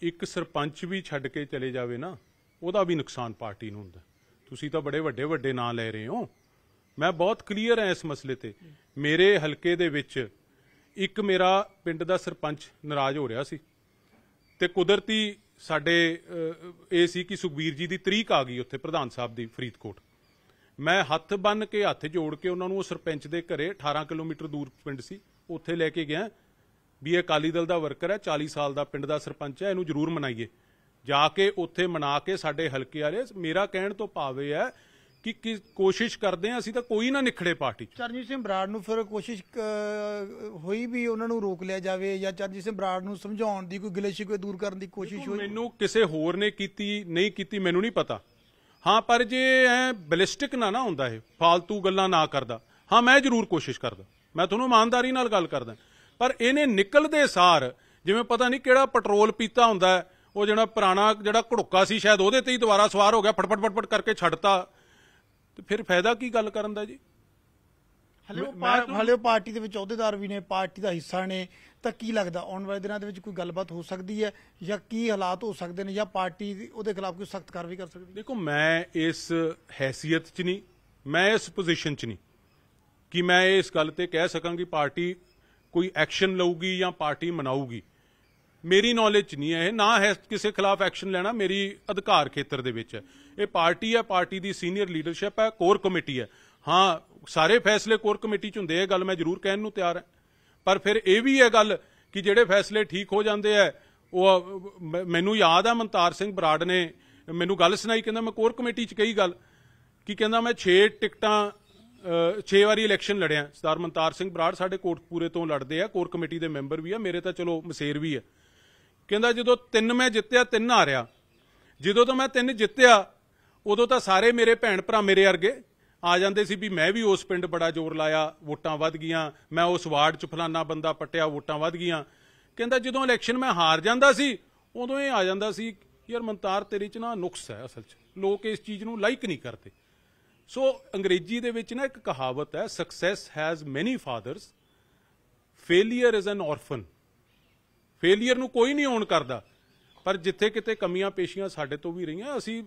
ਇੱਕ ਸਰਪੰਚ ਵੀ ਛੱਡ ਕੇ ਚਲੇ ਜਾਵੇ ਨਾ ਉਹਦਾ ਵੀ ਨੁਕਸਾਨ ਪਾਰਟੀ ਨੂੰ ਹੁੰਦਾ ਤੁਸੀਂ ਤਾਂ ਬੜੇ ਵੱਡੇ ਵੱਡੇ ਨਾਂ ਲੈ ਰਹੇ ਹੋ ਮੈਂ ਬਹੁਤ ਕਲੀਅਰ ਹਾਂ ਇਸ ਮਸਲੇ ਤੇ ਮੇਰੇ ਹਲਕੇ ਦੇ ਵਿੱਚ ਇੱਕ ਮੇਰਾ ਪਿੰਡ ਦਾ ਸਰਪੰਚ ਨਾਰਾਜ਼ ਹੋ ਰਿਹਾ ਸੀ ਤੇ ਕੁਦਰਤੀ ਸਾਡੇ ਇਹ ਸੀ ਕਿ ਸੁਖਬੀਰ ਜੀ ਦੀ ਤਰੀਕ ਆ ਗਈ ਉੱਥੇ ਪ੍ਰਧਾਨ ਸਾਹਿਬ ਦੀ ਫਰੀਦਕੋਟ ਮੈਂ ਹੱਥ ਬੰਨ ਕੇ ਹੱਥ ਜੋੜ ਕੇ ਉਹਨਾਂ ਨੂੰ ਉਹ ਸਰਪੰਚ ਦੇ ਘਰੇ 18 ਕਿਲੋਮੀਟਰ ਦੂਰ ਪਿੰਡ ਸੀ ਉੱਥੇ ਲੈ ਕੇ ਗਿਆ ਵੀ ਇਹ ਅਕਾਲੀ ਦਲ ਦਾ ਵਰਕਰ ਹੈ 40 ਸਾਲ ਦਾ ਪਿੰਡ ਦਾ ਸਰਪੰਚ ਹੈ ਇਹਨੂੰ ਜ਼ਰੂਰ ਮਨਾਈਏ ਜਾ ਕੇ ਉੱਥੇ ਮਨਾ ਕੇ ਸਾਡੇ ਹਲਕੇ ਵਾਲੇ ਮੇਰਾ ਕਹਿਣ ਤੋਂ ਪਾਵੇ ਇਹ ਹੈ ਕਿ ਕੋਸ਼ਿਸ਼ ਕਰਦੇ ਆ ਅਸੀਂ ਤਾਂ ਕੋਈ ਨਾ ਨਿਖੜੇ ਪਾਰਟੀ ਚਰਨਜੀਤ ਸਿੰਘ ਬਰਾੜ ਨੂੰ ਫਿਰ ਕੋਸ਼ਿਸ਼ ਹੋਈ ਵੀ ਉਹਨਾਂ ਨੂੰ ਰੋਕ ਲਿਆ ਜਾਵੇ ਜਾਂ ਚਰਨਜੀਤ ਸਿੰਘ ਬਰਾੜ ਨੂੰ ਸਮਝਾਉਣ ਦੀ ਕੋਈ ਗਿਲੇ ਸ਼ਿਕਵੇ ਦੂਰ ਕਰਨ ਦੀ ਕੋਸ਼ਿਸ਼ ਹੋਈ ਮੈਨੂੰ ਕਿਸੇ ਹੋਰ ਨੇ ਕੀਤੀ ਨਹੀਂ ਕੀਤੀ ਮੈਨੂੰ ਨਹੀਂ ਪਤਾ ਹਾਂ ਪਰ ਜੇ ਐ ਬੈਲਿਸਟਿਕ ਨਾ ਨਾ ਹੁੰਦਾ ਇਹ ਫਾਲਤੂ ਗੱਲਾਂ ਨਾ ਕਰਦਾ ਹਾਂ ਮੈਂ ਜ਼ਰੂਰ ਕੋਸ਼ਿਸ਼ ਕਰਦਾ ਮੈਂ ਤੁਹਾਨੂੰ ਇਮਾਨਦਾਰੀ ਨਾਲ ਗੱਲ ਕਰਦਾ ਪਰ ਇਹਨੇ ਨਿਕਲਦੇ ਸਾਰ ਜਿਵੇਂ ਪਤਾ ਨਹੀਂ ਕਿਹੜਾ ਪੈਟਰੋਲ ਪੀਤਾ ਹੁੰਦਾ ਹੈ ਉਹ ਜਿਹੜਾ ਪੁਰਾਣਾ ਜਿਹੜਾ ਘੜੁੱਕਾ ਸੀ ਸ਼ਾਇਦ ਉਹਦੇ ਤੇ ਹੀ ਦੁਬਾਰਾ ਸਵਾਰ ਹੋ ਗਿਆ ਫਟਫਟ ਫਟਫਟ ਕਰਕੇ ਛੱਡਤਾ ਤੇ ਫਿਰ ਫਾਇਦਾ ਕੀ ਗੱਲ ਕਰਨ ਦਾ ਜੀ ਹਲੇ ਉਹ ਹਲੇ ਪਾਰਟੀ ਦੇ ਵਿੱਚ ਅਹੁਦੇਦਾਰ ਵੀ ਨੇ ਪਾਰਟੀ ਦਾ ਹਿੱਸਾ ਨੇ ਤਾਂ ਕੀ ਲੱਗਦਾ ਆਉਣ ਵਾਲੇ ਦਿਨਾਂ ਦੇ ਵਿੱਚ ਕੋਈ ਗੱਲਬਾਤ ਹੋ ਸਕਦੀ ਹੈ ਜਾਂ ਕੀ ਹਾਲਾਤ ਹੋ ਸਕਦੇ ਨੇ ਜਾਂ ਪਾਰਟੀ ਉਹਦੇ ਖਿਲਾਫ ਕੋਈ ਸਖਤ ਕਾਰਵਾਈ ਕਰ ਸਕਦੀ ਦੇਖੋ ਮੈਂ ਇਸ ਹیثیت 'ਚ ਨਹੀਂ ਮੈਂ ਇਸ ਪੋਜੀਸ਼ਨ 'ਚ ਨਹੀਂ ਕਿ ਮੈਂ ਇਸ ਗੱਲ ਤੇ ਕਹਿ ਸਕਾਂ ਕਿ ਪਾਰਟੀ ਕੋਈ ਐਕਸ਼ਨ ਲਊਗੀ ਜਾਂ ਪਾਰਟੀ ਮਨਾਊਗੀ ਮੇਰੀ ਨੌਲੇਜ 'ਚ ਨਹੀਂ ਹੈ ਇਹ ਨਾ ਹੈ ਕਿਸੇ ਖਿਲਾਫ ਐਕਸ਼ਨ ਲੈਣਾ ਮੇਰੀ ਅਧਿਕਾਰ ਖੇਤਰ ਦੇ ਵਿੱਚ ਹੈ ਇਹ ਪਾਰਟੀ ਹੈ ਪਾਰਟੀ ਦੀ ਸੀਨੀਅਰ ਲੀਡਰਸ਼ਿਪ ਹੈ ਕੋਰ ਕਮੇਟੀ ਹੈ ਹਾਂ ਸਾਰੇ ਫੈਸਲੇ ਕੋਰ ਕਮੇਟੀ 'ਚ ਹੁੰਦੇ ਇਹ ਗੱਲ ਮੈਂ ਜ਼ਰੂਰ ਕਹਿਣ ਨੂੰ ਤਿਆਰ ਹਾਂ ਪਰ ਫਿਰ ਇਹ ਵੀ ਹੈ ਗੱਲ ਕਿ ਜਿਹੜੇ ਫੈਸਲੇ ਠੀਕ ਹੋ ਜਾਂਦੇ ਆ ਉਹ ਮੈਨੂੰ ਯਾਦ ਆ ਮਨਤਾਰ ਸਿੰਘ ਬਰਾੜ ਨੇ ਮੈਨੂੰ ਗੱਲ ਸੁਣਾਈ ਕਹਿੰਦਾ ਮੈਂ ਕੋਰ ਕਮੇਟੀ 'ਚ ਕਹੀ ਗੱਲ ਕਿ ਕਹਿੰਦਾ ਮੈਂ 6 ਟਿਕਟਾਂ 6 ਵਾਰੀ ਇਲੈਕਸ਼ਨ ਲੜਿਆ ਸਰਦਾਰ ਮਨਤਾਰ ਸਿੰਘ ਬਰਾੜ ਸਾਡੇ ਕੋਟਪੂਰੇ ਤੋਂ ਲੜਦੇ ਆ ਕੋਰ ਕਮੇਟੀ ਦੇ ਮੈਂਬਰ ਵੀ ਆ ਮੇਰੇ ਤਾਂ ਚਲੋ ਮਸੇਰ ਵੀ ਆ ਕਹਿੰਦਾ ਜਦੋਂ ਤਿੰਨ ਮੈਂ ਜਿੱਤਿਆ ਤਿੰਨ ਹਾਰਿਆ ਜਦੋਂ ਤੋਂ ਮੈਂ ਤਿੰਨ ਜਿੱਤਿਆ ਉਦੋਂ ਤਾਂ ਸਾਰੇ ਮੇਰੇ ਭੈਣ ਭਰਾ ਮੇਰੇ ਵਰਗੇ ਆ ਜਾਂਦੇ ਸੀ ਵੀ ਮੈਂ ਵੀ ਉਸ ਪਿੰਡ ਬੜਾ ਜ਼ੋਰ ਲਾਇਆ ਵੋਟਾਂ ਵੱਧ ਗਈਆਂ ਮੈਂ ਉਸ ਵਾਰਡ 'ਚ ਫਲਾਨਾ ਬੰਦਾ ਪਟਿਆ ਵੋਟਾਂ ਵੱਧ ਗਈਆਂ ਕਹਿੰਦਾ ਜਦੋਂ ਇਲੈਕਸ਼ਨ ਮੈਂ ਹਾਰ ਜਾਂਦਾ ਸੀ ਉਦੋਂ ਇਹ ਆ ਜਾਂਦਾ ਸੀ ਯਾਰ ਮਨਤਾਰ ਤੇਰੀ 'ਚ ਨਾ ਨੁਕਸ ਹੈ ਅਸਲ 'ਚ ਲੋਕ ਇਸ ਚੀਜ਼ ਨੂੰ ਲਾਈਕ ਨਹੀਂ ਕਰਦੇ ਸੋ ਅੰਗਰੇਜ਼ੀ ਦੇ ਵਿੱਚ ਨਾ ਇੱਕ ਕਹਾਵਤ ਹੈ success has many fathers failure is an orphan failure ਨੂੰ ਕੋਈ ਨਹੀਂ ਓਨ ਕਰਦਾ ਪਰ ਜਿੱਥੇ ਕਿਤੇ ਕਮੀਆਂ ਪੇਸ਼ੀਆਂ ਸਾਡੇ ਤੋਂ ਵੀ ਰਹੀਆਂ ਅਸੀਂ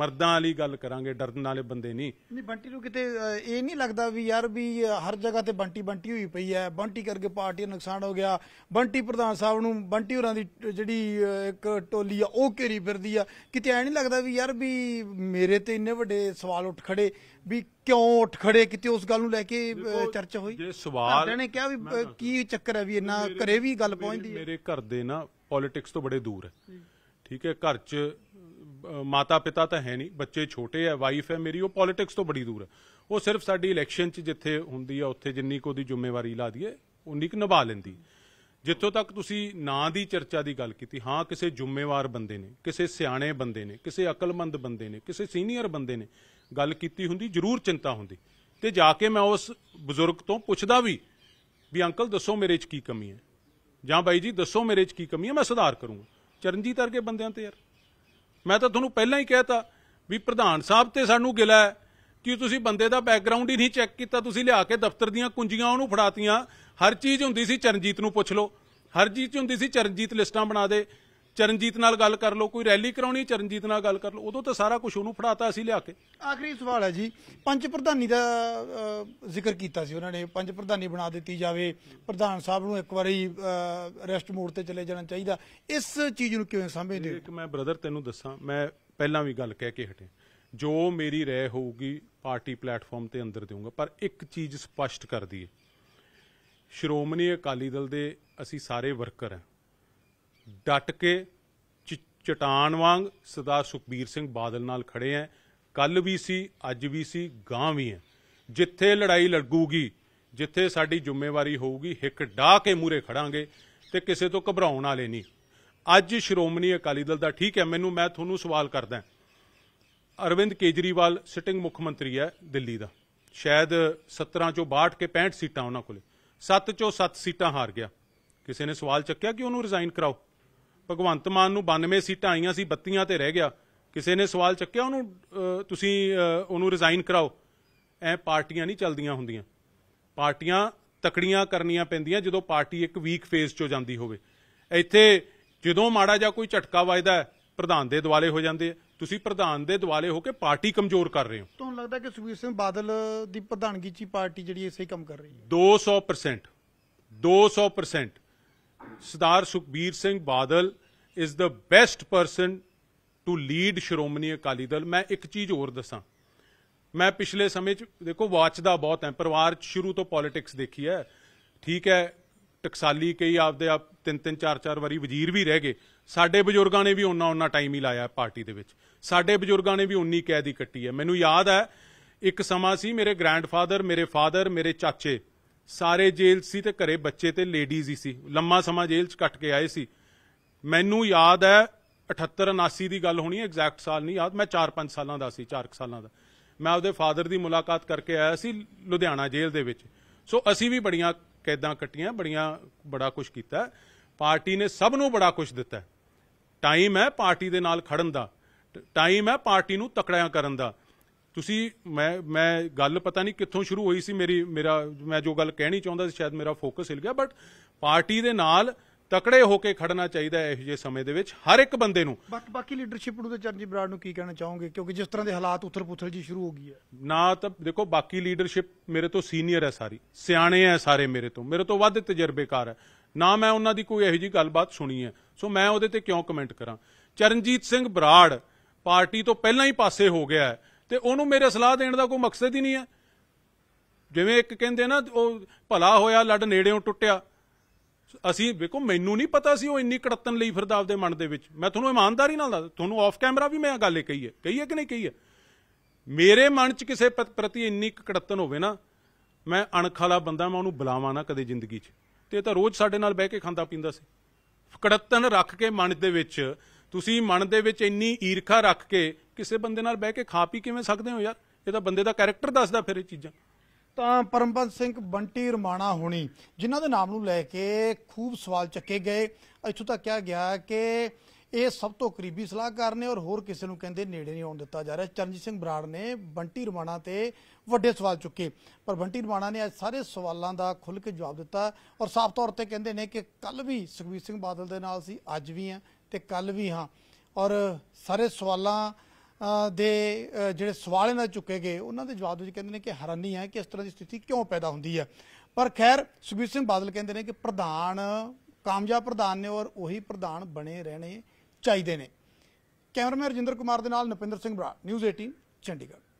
ਮਰਦਾਂ ਵਾਲੀ ਗੱਲ ਕਰਾਂਗੇ ਡਰਨ ਵਾਲੇ ਬੰਦੇ ਨਹੀਂ ਨਹੀਂ ਬੰਟੀ ਨੂੰ ਕਿਤੇ ਇਹ ਨਹੀਂ ਲੱਗਦਾ ਵੀ ਯਾਰ ਵੀ ਹਰ ਜਗ੍ਹਾ ਤੇ ਬੰਟੀ ਬੰਟੀ ਹੋਈ ਪਈ ਹੈ ਬੰਟੀ ਕਰਕੇ ਪਾਰਟੀ ਨੂੰ ਨੁਕਸਾਨ ਹੋ ਗਿਆ ਬੰਟੀ ਪ੍ਰਧਾਨ ਸਾਹਿਬ ਨੂੰ ਬੰਟੀ ਹੋਰਾਂ ਦੀ ਜਿਹੜੀ ਇੱਕ ਟੋਲੀ ਆ ਉਹ ਘੇਰੀ ਫਿਰਦੀ ਆ ਕਿਤੇ ਐ ਨਹੀਂ ਲੱਗਦਾ ਵੀ ਯਾਰ ਵੀ ਮੇਰੇ ਤੇ ਇੰਨੇ ਵੱਡੇ ਸਵਾਲ ਉੱਠ ਖੜੇ ਵੀ ਕਿਉਂ ਉੱਠ ਖੜੇ ਕਿਤੇ ਉਸ ਗੱਲ ਨੂੰ ਲੈ ਕੇ ਚਰਚਾ ਹੋਈ ਜੇ ਸਵਾਲ ਨੇ ਕਿਹਾ ਵੀ ਕੀ ਚੱਕਰ ਹੈ ਵੀ ਇੰਨਾ ਘਰੇ ਵੀ ਗੱਲ ਪਹੁੰਚਦੀ ਹੈ ਮੇਰੇ ਘਰ ਦੇ ਨਾ ਪੋਲਿਟਿਕਸ ਤੋਂ ਬੜੇ ਦੂਰ ਹੈ ਠੀਕ ਹੈ ਘਰ 'ਚ ਮਾਤਾ ਪਿਤਾ ਤਾਂ ਹੈ ਨਹੀਂ ਬੱਚੇ ਛੋਟੇ ਆ ਵਾਈਫ ਹੈ ਮੇਰੀ ਉਹ ਪੋਲਿਟਿਕਸ ਤੋਂ ਬੜੀ ਦੂਰ ਹੈ ਉਹ ਸਿਰਫ ਸਾਡੀ ਇਲੈਕਸ਼ਨ 'ਚ ਜਿੱਥੇ ਹੁੰਦੀ ਆ ਉੱਥੇ ਜਿੰਨੀ ਕੋ ਦੀ ਜ਼ਿੰਮੇਵਾਰੀ ਲਾ ਦਈਏ ਉਨੀ ਕੁ ਨਿਭਾ ਲੈਂਦੀ ਜਿੱਥੋਂ ਤੱਕ ਤੁਸੀਂ ਨਾਂ ਦੀ ਚਰਚਾ ਦੀ ਗੱਲ ਕੀਤੀ ਹਾਂ ਕਿਸੇ ਜ਼ਿੰਮੇਵਾਰ ਬੰਦੇ ਨੇ ਕਿਸੇ ਸਿਆਣੇ ਬੰਦੇ ਨੇ ਕਿਸੇ ਅਕਲਮੰਦ ਬੰਦੇ ਨੇ ਕਿਸੇ ਸੀਨੀਅਰ ਬੰਦੇ ਨੇ ਗੱਲ ਕੀਤੀ ਹੁੰਦੀ ਜ਼ਰੂਰ ਚਿੰਤਾ ਹੁੰਦੀ ਤੇ ਜਾ ਕੇ ਮੈਂ ਉਸ ਬਜ਼ੁਰਗ ਤੋਂ ਪੁੱਛਦਾ ਵੀ ਵੀ ਅੰਕਲ ਦੱਸੋ ਮੇਰੇ 'ਚ ਕੀ ਕਮੀ ਹੈ ਜਾਂ ਬਾਈ ਜੀ ਦੱਸੋ ਮੇਰੇ 'ਚ ਕੀ ਕਮੀ ਹੈ ਮੈਂ ਸੁਧਾਰ ਕਰੂੰਗਾ ਚਰਨਜੀਤ ਵਰਗੇ ਬੰਦਿਆਂ ਤੇ ਯਾਰ ਮੈਂ ਤਾਂ ਤੁਹਾਨੂੰ ਪਹਿਲਾਂ ਹੀ ਕਹਿਤਾ ਵੀ ਪ੍ਰਧਾਨ ਸਾਹਿਬ ਤੇ ਸਾਨੂੰ ਗਿਲਾ ਹੈ ਕਿ ਤੁਸੀਂ ਬੰਦੇ ਦਾ ਬੈਕਗ੍ਰਾਉਂਡ ਹੀ ਨਹੀਂ ਚੈੱਕ ਕੀਤਾ ਤੁਸੀਂ ਲਿਆ ਕੇ ਦਫ਼ਤਰ ਦੀਆਂ ਕੁੰਜੀਆਂ ਉਹਨੂੰ ਫੜਾਤੀਆਂ ਹਰ ਚੀਜ਼ ਹੁੰਦੀ ਸੀ ਚਰਨਜੀਤ ਨੂੰ ਪੁੱਛ ਲਓ ਹਰ ਚੀਜ਼ ਹੁੰਦੀ ਸੀ ਚਰਨਜੀਤ ਲਿਸਟਾਂ ਬਣਾ ਦੇ ਚਰਨਜੀਤ ਨਾਲ ਗੱਲ ਕਰ ਲਓ ਕੋਈ ਰੈਲੀ ਕਰਾਉਣੀ ਚਰਨਜੀਤ ਨਾਲ ਗੱਲ ਕਰ ਲਓ ਉਦੋਂ ਤਾਂ ਸਾਰਾ ਕੁਝ ਉਹਨੂੰ ਫੜਾਤਾ ਅਸੀਂ ਲਿਆ ਕੇ ਆਖਰੀ ਸਵਾਲ ਹੈ ਜੀ ਪੰਜ ਪ੍ਰਧਾਨੀ ਦਾ ਜ਼ਿਕਰ ਕੀਤਾ ਸੀ ਉਹਨਾਂ ਨੇ ਪੰਜ ਪ੍ਰਧਾਨੀ ਬਣਾ ਦਿੱਤੀ ਜਾਵੇ ਪ੍ਰਧਾਨ ਸਾਹਿਬ ਨੂੰ ਇੱਕ ਵਾਰੀ ਅਰੈਸਟ ਮੋਡ ਤੇ ਚਲੇ ਜਾਣਾ ਚਾਹੀਦਾ ਇਸ ਚੀਜ਼ ਨੂੰ ਕਿਵੇਂ ਸਮਝਦੇ ਹੋ ਇੱਕ ਮੈਂ ਬ੍ਰਦਰ ਤੈਨੂੰ ਦੱਸਾਂ ਮੈਂ ਪਹਿਲਾਂ ਵੀ ਗੱਲ ਕਹਿ ਕੇ ਹਟਿਆ ਜੋ ਮੇਰੀ ਰਹਿ ਹੋਊਗੀ ਪਾਰਟੀ ਪਲੇਟਫਾਰਮ ਤੇ ਅੰਦਰ ਦੇਵਾਂਗਾ ਪਰ ਇੱਕ ਚੀਜ਼ ਸਪਸ਼ਟ ਕਰ ਦਈਏ ਸ਼੍ਰੋਮਣੀ ਅਕਾਲੀ ਦਲ ਦੇ ਅਸੀਂ ਸਾਰੇ ਵਰਕਰ ਹਾਂ ਡਟ ਕੇ ਚਟਾਨ ਵਾਂਗ ਸਰਦਾਰ ਸੁਖਬੀਰ ਸਿੰਘ ਬਾਦਲ ਨਾਲ ਖੜੇ ਐ ਕੱਲ ਵੀ ਸੀ ਅੱਜ ਵੀ ਸੀ ਗਾਂ ਵੀ ਐ ਜਿੱਥੇ ਲੜਾਈ ਲੱਗੂਗੀ ਜਿੱਥੇ ਸਾਡੀ ਜ਼ਿੰਮੇਵਾਰੀ ਹੋਊਗੀ ਹਿੱਕ ਡਾ ਕੇ ਮੂਰੇ ਖੜਾਂਗੇ ਤੇ ਕਿਸੇ ਤੋਂ ਘਬਰਾਉਣ ਵਾਲੇ ਨਹੀਂ ਅੱਜ ਸ਼੍ਰੋਮਣੀ ਅਕਾਲੀ ਦਲ ਦਾ ਠੀਕ ਹੈ ਮੈਨੂੰ ਮੈਂ ਤੁਹਾਨੂੰ ਸਵਾਲ ਕਰਦਾ ਅਰਵਿੰਦ ਕੇਜਰੀਵਾਲ ਸਿਟਿੰਗ ਮੁੱਖ ਮੰਤਰੀ ਹੈ ਦਿੱਲੀ ਦਾ ਸ਼ਾਇਦ 17 ਚੋਂ 62 ਕੇ 65 ਸੀਟਾਂ ਉਹਨਾਂ ਕੋਲੇ 7 ਚੋਂ 7 ਸੀਟਾਂ ਹਾਰ ਗਿਆ ਕਿਸੇ ਨੇ ਸਵਾਲ ਚੱਕਿਆ ਕਿ ਉਹਨੂੰ ਰਿਜ਼ਾਈਨ ਕਰਾਓ ਭਗਵੰਤ ਮਾਨ ਨੂੰ 92 ਸੀਟਾਂ ਆਈਆਂ ਸੀ 32 ਤੇ ਰਹਿ ਗਿਆ ਕਿਸੇ ਨੇ ਸਵਾਲ ਚੱਕਿਆ ਉਹਨੂੰ ਤੁਸੀਂ ਉਹਨੂੰ ਰਿਜ਼ਾਈਨ ਕਰਾਓ ਐ ਪਾਰਟੀਆਂ ਨਹੀਂ ਚੱਲਦੀਆਂ ਹੁੰਦੀਆਂ ਪਾਰਟੀਆਂ ਤਕੜੀਆਂ ਕਰਨੀਆਂ ਪੈਂਦੀਆਂ ਜਦੋਂ ਪਾਰਟੀ ਇੱਕ ਵੀਕ ਫੇਜ਼ ਚੋਂ ਜਾਂਦੀ ਹੋਵੇ ਇੱਥੇ ਜਦੋਂ ਮਾੜਾ ਜਾਂ ਕੋਈ ਝਟਕਾ ਵੱਜਦਾ ਪ੍ਰਧਾਨ ਦੇ ਦੁਆਲੇ ਹੋ ਜਾਂਦੇ ਤੁਸੀਂ ਪ੍ਰਧਾਨ ਦੇ ਦੁਆਲੇ ਹੋ ਕੇ ਪਾਰਟੀ ਕਮਜ਼ੋਰ ਕਰ ਰਹੇ ਹੋ ਤੁਹਾਨੂੰ ਲੱਗਦਾ ਕਿ ਸੁਖਵੀਰ ਸਿੰਘ ਬਾਦਲ ਦੀ ਪ੍ਰਧਾਨਗੀ 'ਚ ਪਾਰਟੀ ਜਿਹੜੀ ਇਸੇ ਕੰਮ ਕਰ ਰਹੀ ਹੈ 200% 200% Sardar Sukhbir Singh Badal is the best person to lead Shiromani Akali Dal ਮੈਂ ਇੱਕ ਚੀਜ਼ ਹੋਰ ਦੱਸਾਂ ਮੈਂ ਪਿਛਲੇ ਸਮੇਂ 'ਚ ਦੇਖੋ ਵਾਚ ਦਾ ਬਹੁਤ ਹੈ ਪਰਿਵਾਰ 'ਚ ਸ਼ੁਰੂ ਤੋਂ ਪੋਲਿਟਿਕਸ ਦੇਖੀ ਹੈ ਠੀਕ ਹੈ ਟਕਸਾਲੀ ਕਈ ਆਪਦੇ ਆਪ ਤਿੰਨ ਤਿੰਨ ਚਾਰ ਚਾਰ ਵਾਰੀ ਵਜ਼ੀਰ ਵੀ ਰਹਿ ਗਏ ਸਾਡੇ ਬਜ਼ੁਰਗਾਂ ਨੇ ਵੀ ਉਹਨਾਂ ਉਹਨਾਂ ਟਾਈਮ ਹੀ ਲਾਇਆ ਪਾਰਟੀ ਦੇ ਵਿੱਚ ਸਾਡੇ ਬਜ਼ੁਰਗਾਂ ਨੇ ਵੀ ਉਨੀ ਕੈਦੀ ਕੱਟੀ ਹੈ ਮੈਨੂੰ ਯਾਦ ਹੈ ਇੱਕ ਸਮਾਂ ਸੀ ਮੇਰੇ ਗ੍ਰੈਂਡਫਾਦਰ ਮੇਰੇ ਫਾਦਰ ਮੇਰੇ ਚਾਚੇ ਸਾਰੇ ਜੇਲ੍ਹ ਸੀ ਤੇ ਘਰੇ ਬੱਚੇ ਤੇ ਲੇਡੀਜ਼ ਹੀ ਸੀ ਲੰਮਾ ਸਮਾਂ ਜੇਲ੍ਹ 'ਚ ਕੱਟ ਕੇ ਆਏ ਸੀ ਮੈਨੂੰ ਯਾਦ ਹੈ 78 79 ਦੀ ਗੱਲ ਹੋਣੀ ਹੈ ਐਗਜ਼ੈਕਟ ਸਾਲ ਨਹੀਂ ਯਾਦ ਮੈਂ 4-5 ਸਾਲਾਂ ਦਾ ਸੀ 4 ਸਾਲਾਂ ਦਾ ਮੈਂ ਉਹਦੇ ਫਾਦਰ ਦੀ ਮੁਲਾਕਾਤ ਕਰਕੇ ਆਇਆ ਸੀ ਲੁਧਿਆਣਾ ਜੇਲ੍ਹ ਦੇ ਵਿੱਚ ਸੋ ਅਸੀਂ ਵੀ ਬੜੀਆਂ ਕੈਦਾਂ ਕੱਟੀਆਂ ਬੜੀਆਂ ਬੜਾ ਕੁਝ ਕੀਤਾ ਪਾਰਟੀ ਨੇ ਸਭ ਨੂੰ ਬੜਾ ਕੁਝ ਦਿੱਤਾ ਟਾਈਮ ਹੈ ਪਾਰਟੀ ਦੇ ਨਾਲ ਖੜਨ ਦਾ ਟਾਈਮ ਹੈ ਪਾਰਟੀ ਨੂੰ ਤਕੜਿਆਂ ਕਰਨ ਦਾ ਤੁਸੀਂ ਮੈਂ ਮੈਂ ਗੱਲ ਪਤਾ ਨਹੀਂ ਕਿੱਥੋਂ ਸ਼ੁਰੂ ਹੋਈ ਸੀ ਮੇਰੀ ਮੇਰਾ ਮੈਂ ਜੋ ਗੱਲ ਕਹਿਣੀ ਚਾਹੁੰਦਾ ਸੀ ਸ਼ਾਇਦ ਮੇਰਾ ਫੋਕਸ ਹਿਲ ਗਿਆ ਬਟ ਪਾਰਟੀ ਦੇ ਨਾਲ ਤਕੜੇ ਹੋ ਕੇ ਖੜਨਾ ਚਾਹੀਦਾ ਹੈ ਇਹੋ ਜਿਹੇ ਸਮੇਂ ਦੇ ਵਿੱਚ ਹਰ ਇੱਕ ਬੰਦੇ ਨੂੰ ਬਾਕੀ ਲੀਡਰਸ਼ਿਪ ਨੂੰ ਤੇ ਚਰਨਜੀਤ ਬਰਾੜ ਨੂੰ ਕੀ ਕਹਿਣਾ ਚਾਹੋਗੇ ਕਿਉਂਕਿ ਜਿਸ ਤਰ੍ਹਾਂ ਦੇ ਹਾਲਾਤ ਉਥਲ-ਪੁਥਲ ਜੀ ਸ਼ੁਰੂ ਹੋ ਗਈ ਹੈ ਨਾ ਤਾਂ ਦੇਖੋ ਬਾਕੀ ਲੀਡਰਸ਼ਿਪ ਮੇਰੇ ਤੋਂ ਸੀਨੀਅਰ ਹੈ ਸਾਰੀ ਸਿਆਣੇ ਹੈ ਸਾਰੇ ਮੇਰੇ ਤੋਂ ਮੇਰੇ ਤੋਂ ਵੱਧ ਤਜਰਬੇਕਾਰ ਹੈ ਨਾ ਮੈਂ ਉਹਨਾਂ ਦੀ ਕੋਈ ਇਹੋ ਜਿਹੀ ਗੱਲਬਾਤ ਸੁਣੀ ਹੈ ਸੋ ਮੈਂ ਉਹਦੇ ਤੇ ਕਿਉਂ ਕਮੈਂਟ ਕਰਾਂ ਚਰਨਜੀਤ ਸਿੰਘ ਬਰਾੜ ਪਾਰਟੀ ਤੋਂ ਪਹਿਲਾਂ ਹੀ ਪਾਸੇ ਹੋ ਗਿਆ ਹੈ ਤੇ ਉਹਨੂੰ ਮੇਰੇ ਸਲਾਹ ਦੇਣ ਦਾ ਕੋਈ ਮਕਸਦ ਹੀ ਨਹੀਂ ਹੈ ਜਿਵੇਂ ਇੱਕ ਕਹਿੰਦੇ ਨਾ ਉਹ ਭਲਾ ਹੋਇਆ ਲੱਡ ਨੇੜਿਓਂ ਟੁੱਟਿਆ ਅਸੀਂ ਵੇਖੋ ਮੈਨੂੰ ਨਹੀਂ ਪਤਾ ਸੀ ਉਹ ਇੰਨੀ ਕੜਤਨ ਲਈ ਫਿਰਦਾ ਆਪਦੇ ਮਨ ਦੇ ਵਿੱਚ ਮੈਂ ਤੁਹਾਨੂੰ ਇਮਾਨਦਾਰੀ ਨਾਲ ਦੱਸ ਤੁਹਾਨੂੰ ਆਫ ਕੈਮਰਾ ਵੀ ਮੈਂ ਗੱਲ ਕਹੀ ਹੈ ਕਹੀ ਹੈ ਕਿ ਨਹੀਂ ਕਹੀ ਹੈ ਮੇਰੇ ਮਨ 'ਚ ਕਿਸੇ ਪ੍ਰਤੀ ਇੰਨੀ ਕੜਤਨ ਹੋਵੇ ਨਾ ਮੈਂ ਅਣਖ ਵਾਲਾ ਬੰਦਾ ਮੈਂ ਉਹਨੂੰ ਬੁਲਾਵਾਂ ਨਾ ਕਦੇ ਜ਼ਿੰਦਗੀ 'ਚ ਤੇ ਇਹ ਤਾਂ ਰੋਜ਼ ਸਾਡੇ ਨਾਲ ਬਹਿ ਕੇ ਖਾਂਦਾ ਪੀਂਦਾ ਸੀ ਕੜਤਨ ਰੱਖ ਕੇ ਮਨ ਦੇ ਵਿੱਚ ਤੁਸੀਂ ਮਨ ਦੇ ਵਿੱਚ ਇੰਨੀ ਈਰਖਾ ਰੱਖ ਕੇ ਕਿਸੇ ਬੰਦੇ ਨਾਲ ਬਹਿ ਕੇ ਖਾ ਪੀ ਕਿਵੇਂ ਸਕਦੇ ਹੋ ਯਾਰ ਇਹ ਤਾਂ ਬੰਦੇ ਦਾ ਕੈਰੈਕਟਰ ਦੱਸਦਾ ਫਿਰ ਇਹ ਚੀਜ਼ਾਂ ਤਾਂ ਪਰਮਪਤ ਸਿੰਘ ਬੰਟੀ ਰਮਾਣਾ ਹੋਣੀ ਜਿਨ੍ਹਾਂ ਦੇ ਨਾਮ ਨੂੰ ਲੈ ਕੇ ਖੂਬ ਸਵਾਲ ਚੱਕੇ ਗਏ ਇੱਥੋਂ ਤੱਕ ਕਿਹਾ ਗਿਆ ਕਿ ਇਹ ਸਭ ਤੋਂ ਕਰੀਬੀ ਸਲਾਹਕਾਰ ਨੇ ਔਰ ਹੋਰ ਕਿਸੇ ਨੂੰ ਕਹਿੰਦੇ ਨੇੜੇ ਨਹੀਂ ਆਉਣ ਦਿੱਤਾ ਜਾ ਰਿਹਾ ਚਰਨਜੀਤ ਸਿੰਘ ਬਰਾੜ ਨੇ ਬੰਟੀ ਰਮਾਣਾ ਤੇ ਵੱਡੇ ਸਵਾਲ ਚੁੱਕੇ ਪਰ ਬੰਟੀ ਰਮਾਣਾ ਨੇ ਅੱਜ ਸਾਰੇ ਸਵਾਲਾਂ ਦਾ ਖੁੱਲ੍ਹ ਕੇ ਜਵਾਬ ਦਿੱਤਾ ਔਰ ਸਾਫ਼ ਤੌਰ ਤੇ ਕਹਿੰਦੇ ਨੇ ਕਿ ਕੱਲ ਵੀ ਸੁਖਬੀਰ ਸਿੰਘ ਬਾਦਲ ਦੇ ਨਾਲ ਸੀ ਅੱਜ ਵੀ ਆ ਤੇ ਕੱਲ ਵੀ ਹਾਂ ਔਰ ਸਾਰੇ ਸਵਾਲਾਂ ਦੇ ਜਿਹੜੇ ਸਵਾਲ ਇਹਨਾਂ ਚੁੱਕੇ ਗਏ ਉਹਨਾਂ ਦੇ ਜਵਾਬ ਵਿੱਚ ਕਹਿੰਦੇ ਨੇ ਕਿ ਹੈਰਾਨੀ ਹੈ ਕਿ ਇਸ ਤਰ੍ਹਾਂ ਦੀ ਸਥਿਤੀ ਕਿਉਂ ਪੈਦਾ ਹੁੰਦੀ ਹੈ ਪਰ ਖੈਰ ਸੁਖਬੀਰ ਸਿੰਘ ਬਾਦਲ ਕਹਿੰਦੇ ਨੇ ਕਿ ਪ੍ਰਧਾਨ ਕਾਮਯਾਬ ਪ੍ਰਧਾਨ ਨੇ ਔਰ ਉਹੀ ਪ੍ਰਧਾਨ ਬਣੇ ਰਹਿਣੇ ਚਾਹੀਦੇ ਨੇ ਕੈਮਰਾਮੈਨ ਰਜਿੰਦਰ ਕੁਮਾਰ ਦੇ ਨਾਲ ਨਪਿੰਦਰ ਸਿੰਘ ਬਰਾ ਨਿਊਜ਼ 18 ਚੰਡੀਗੜ੍ਹ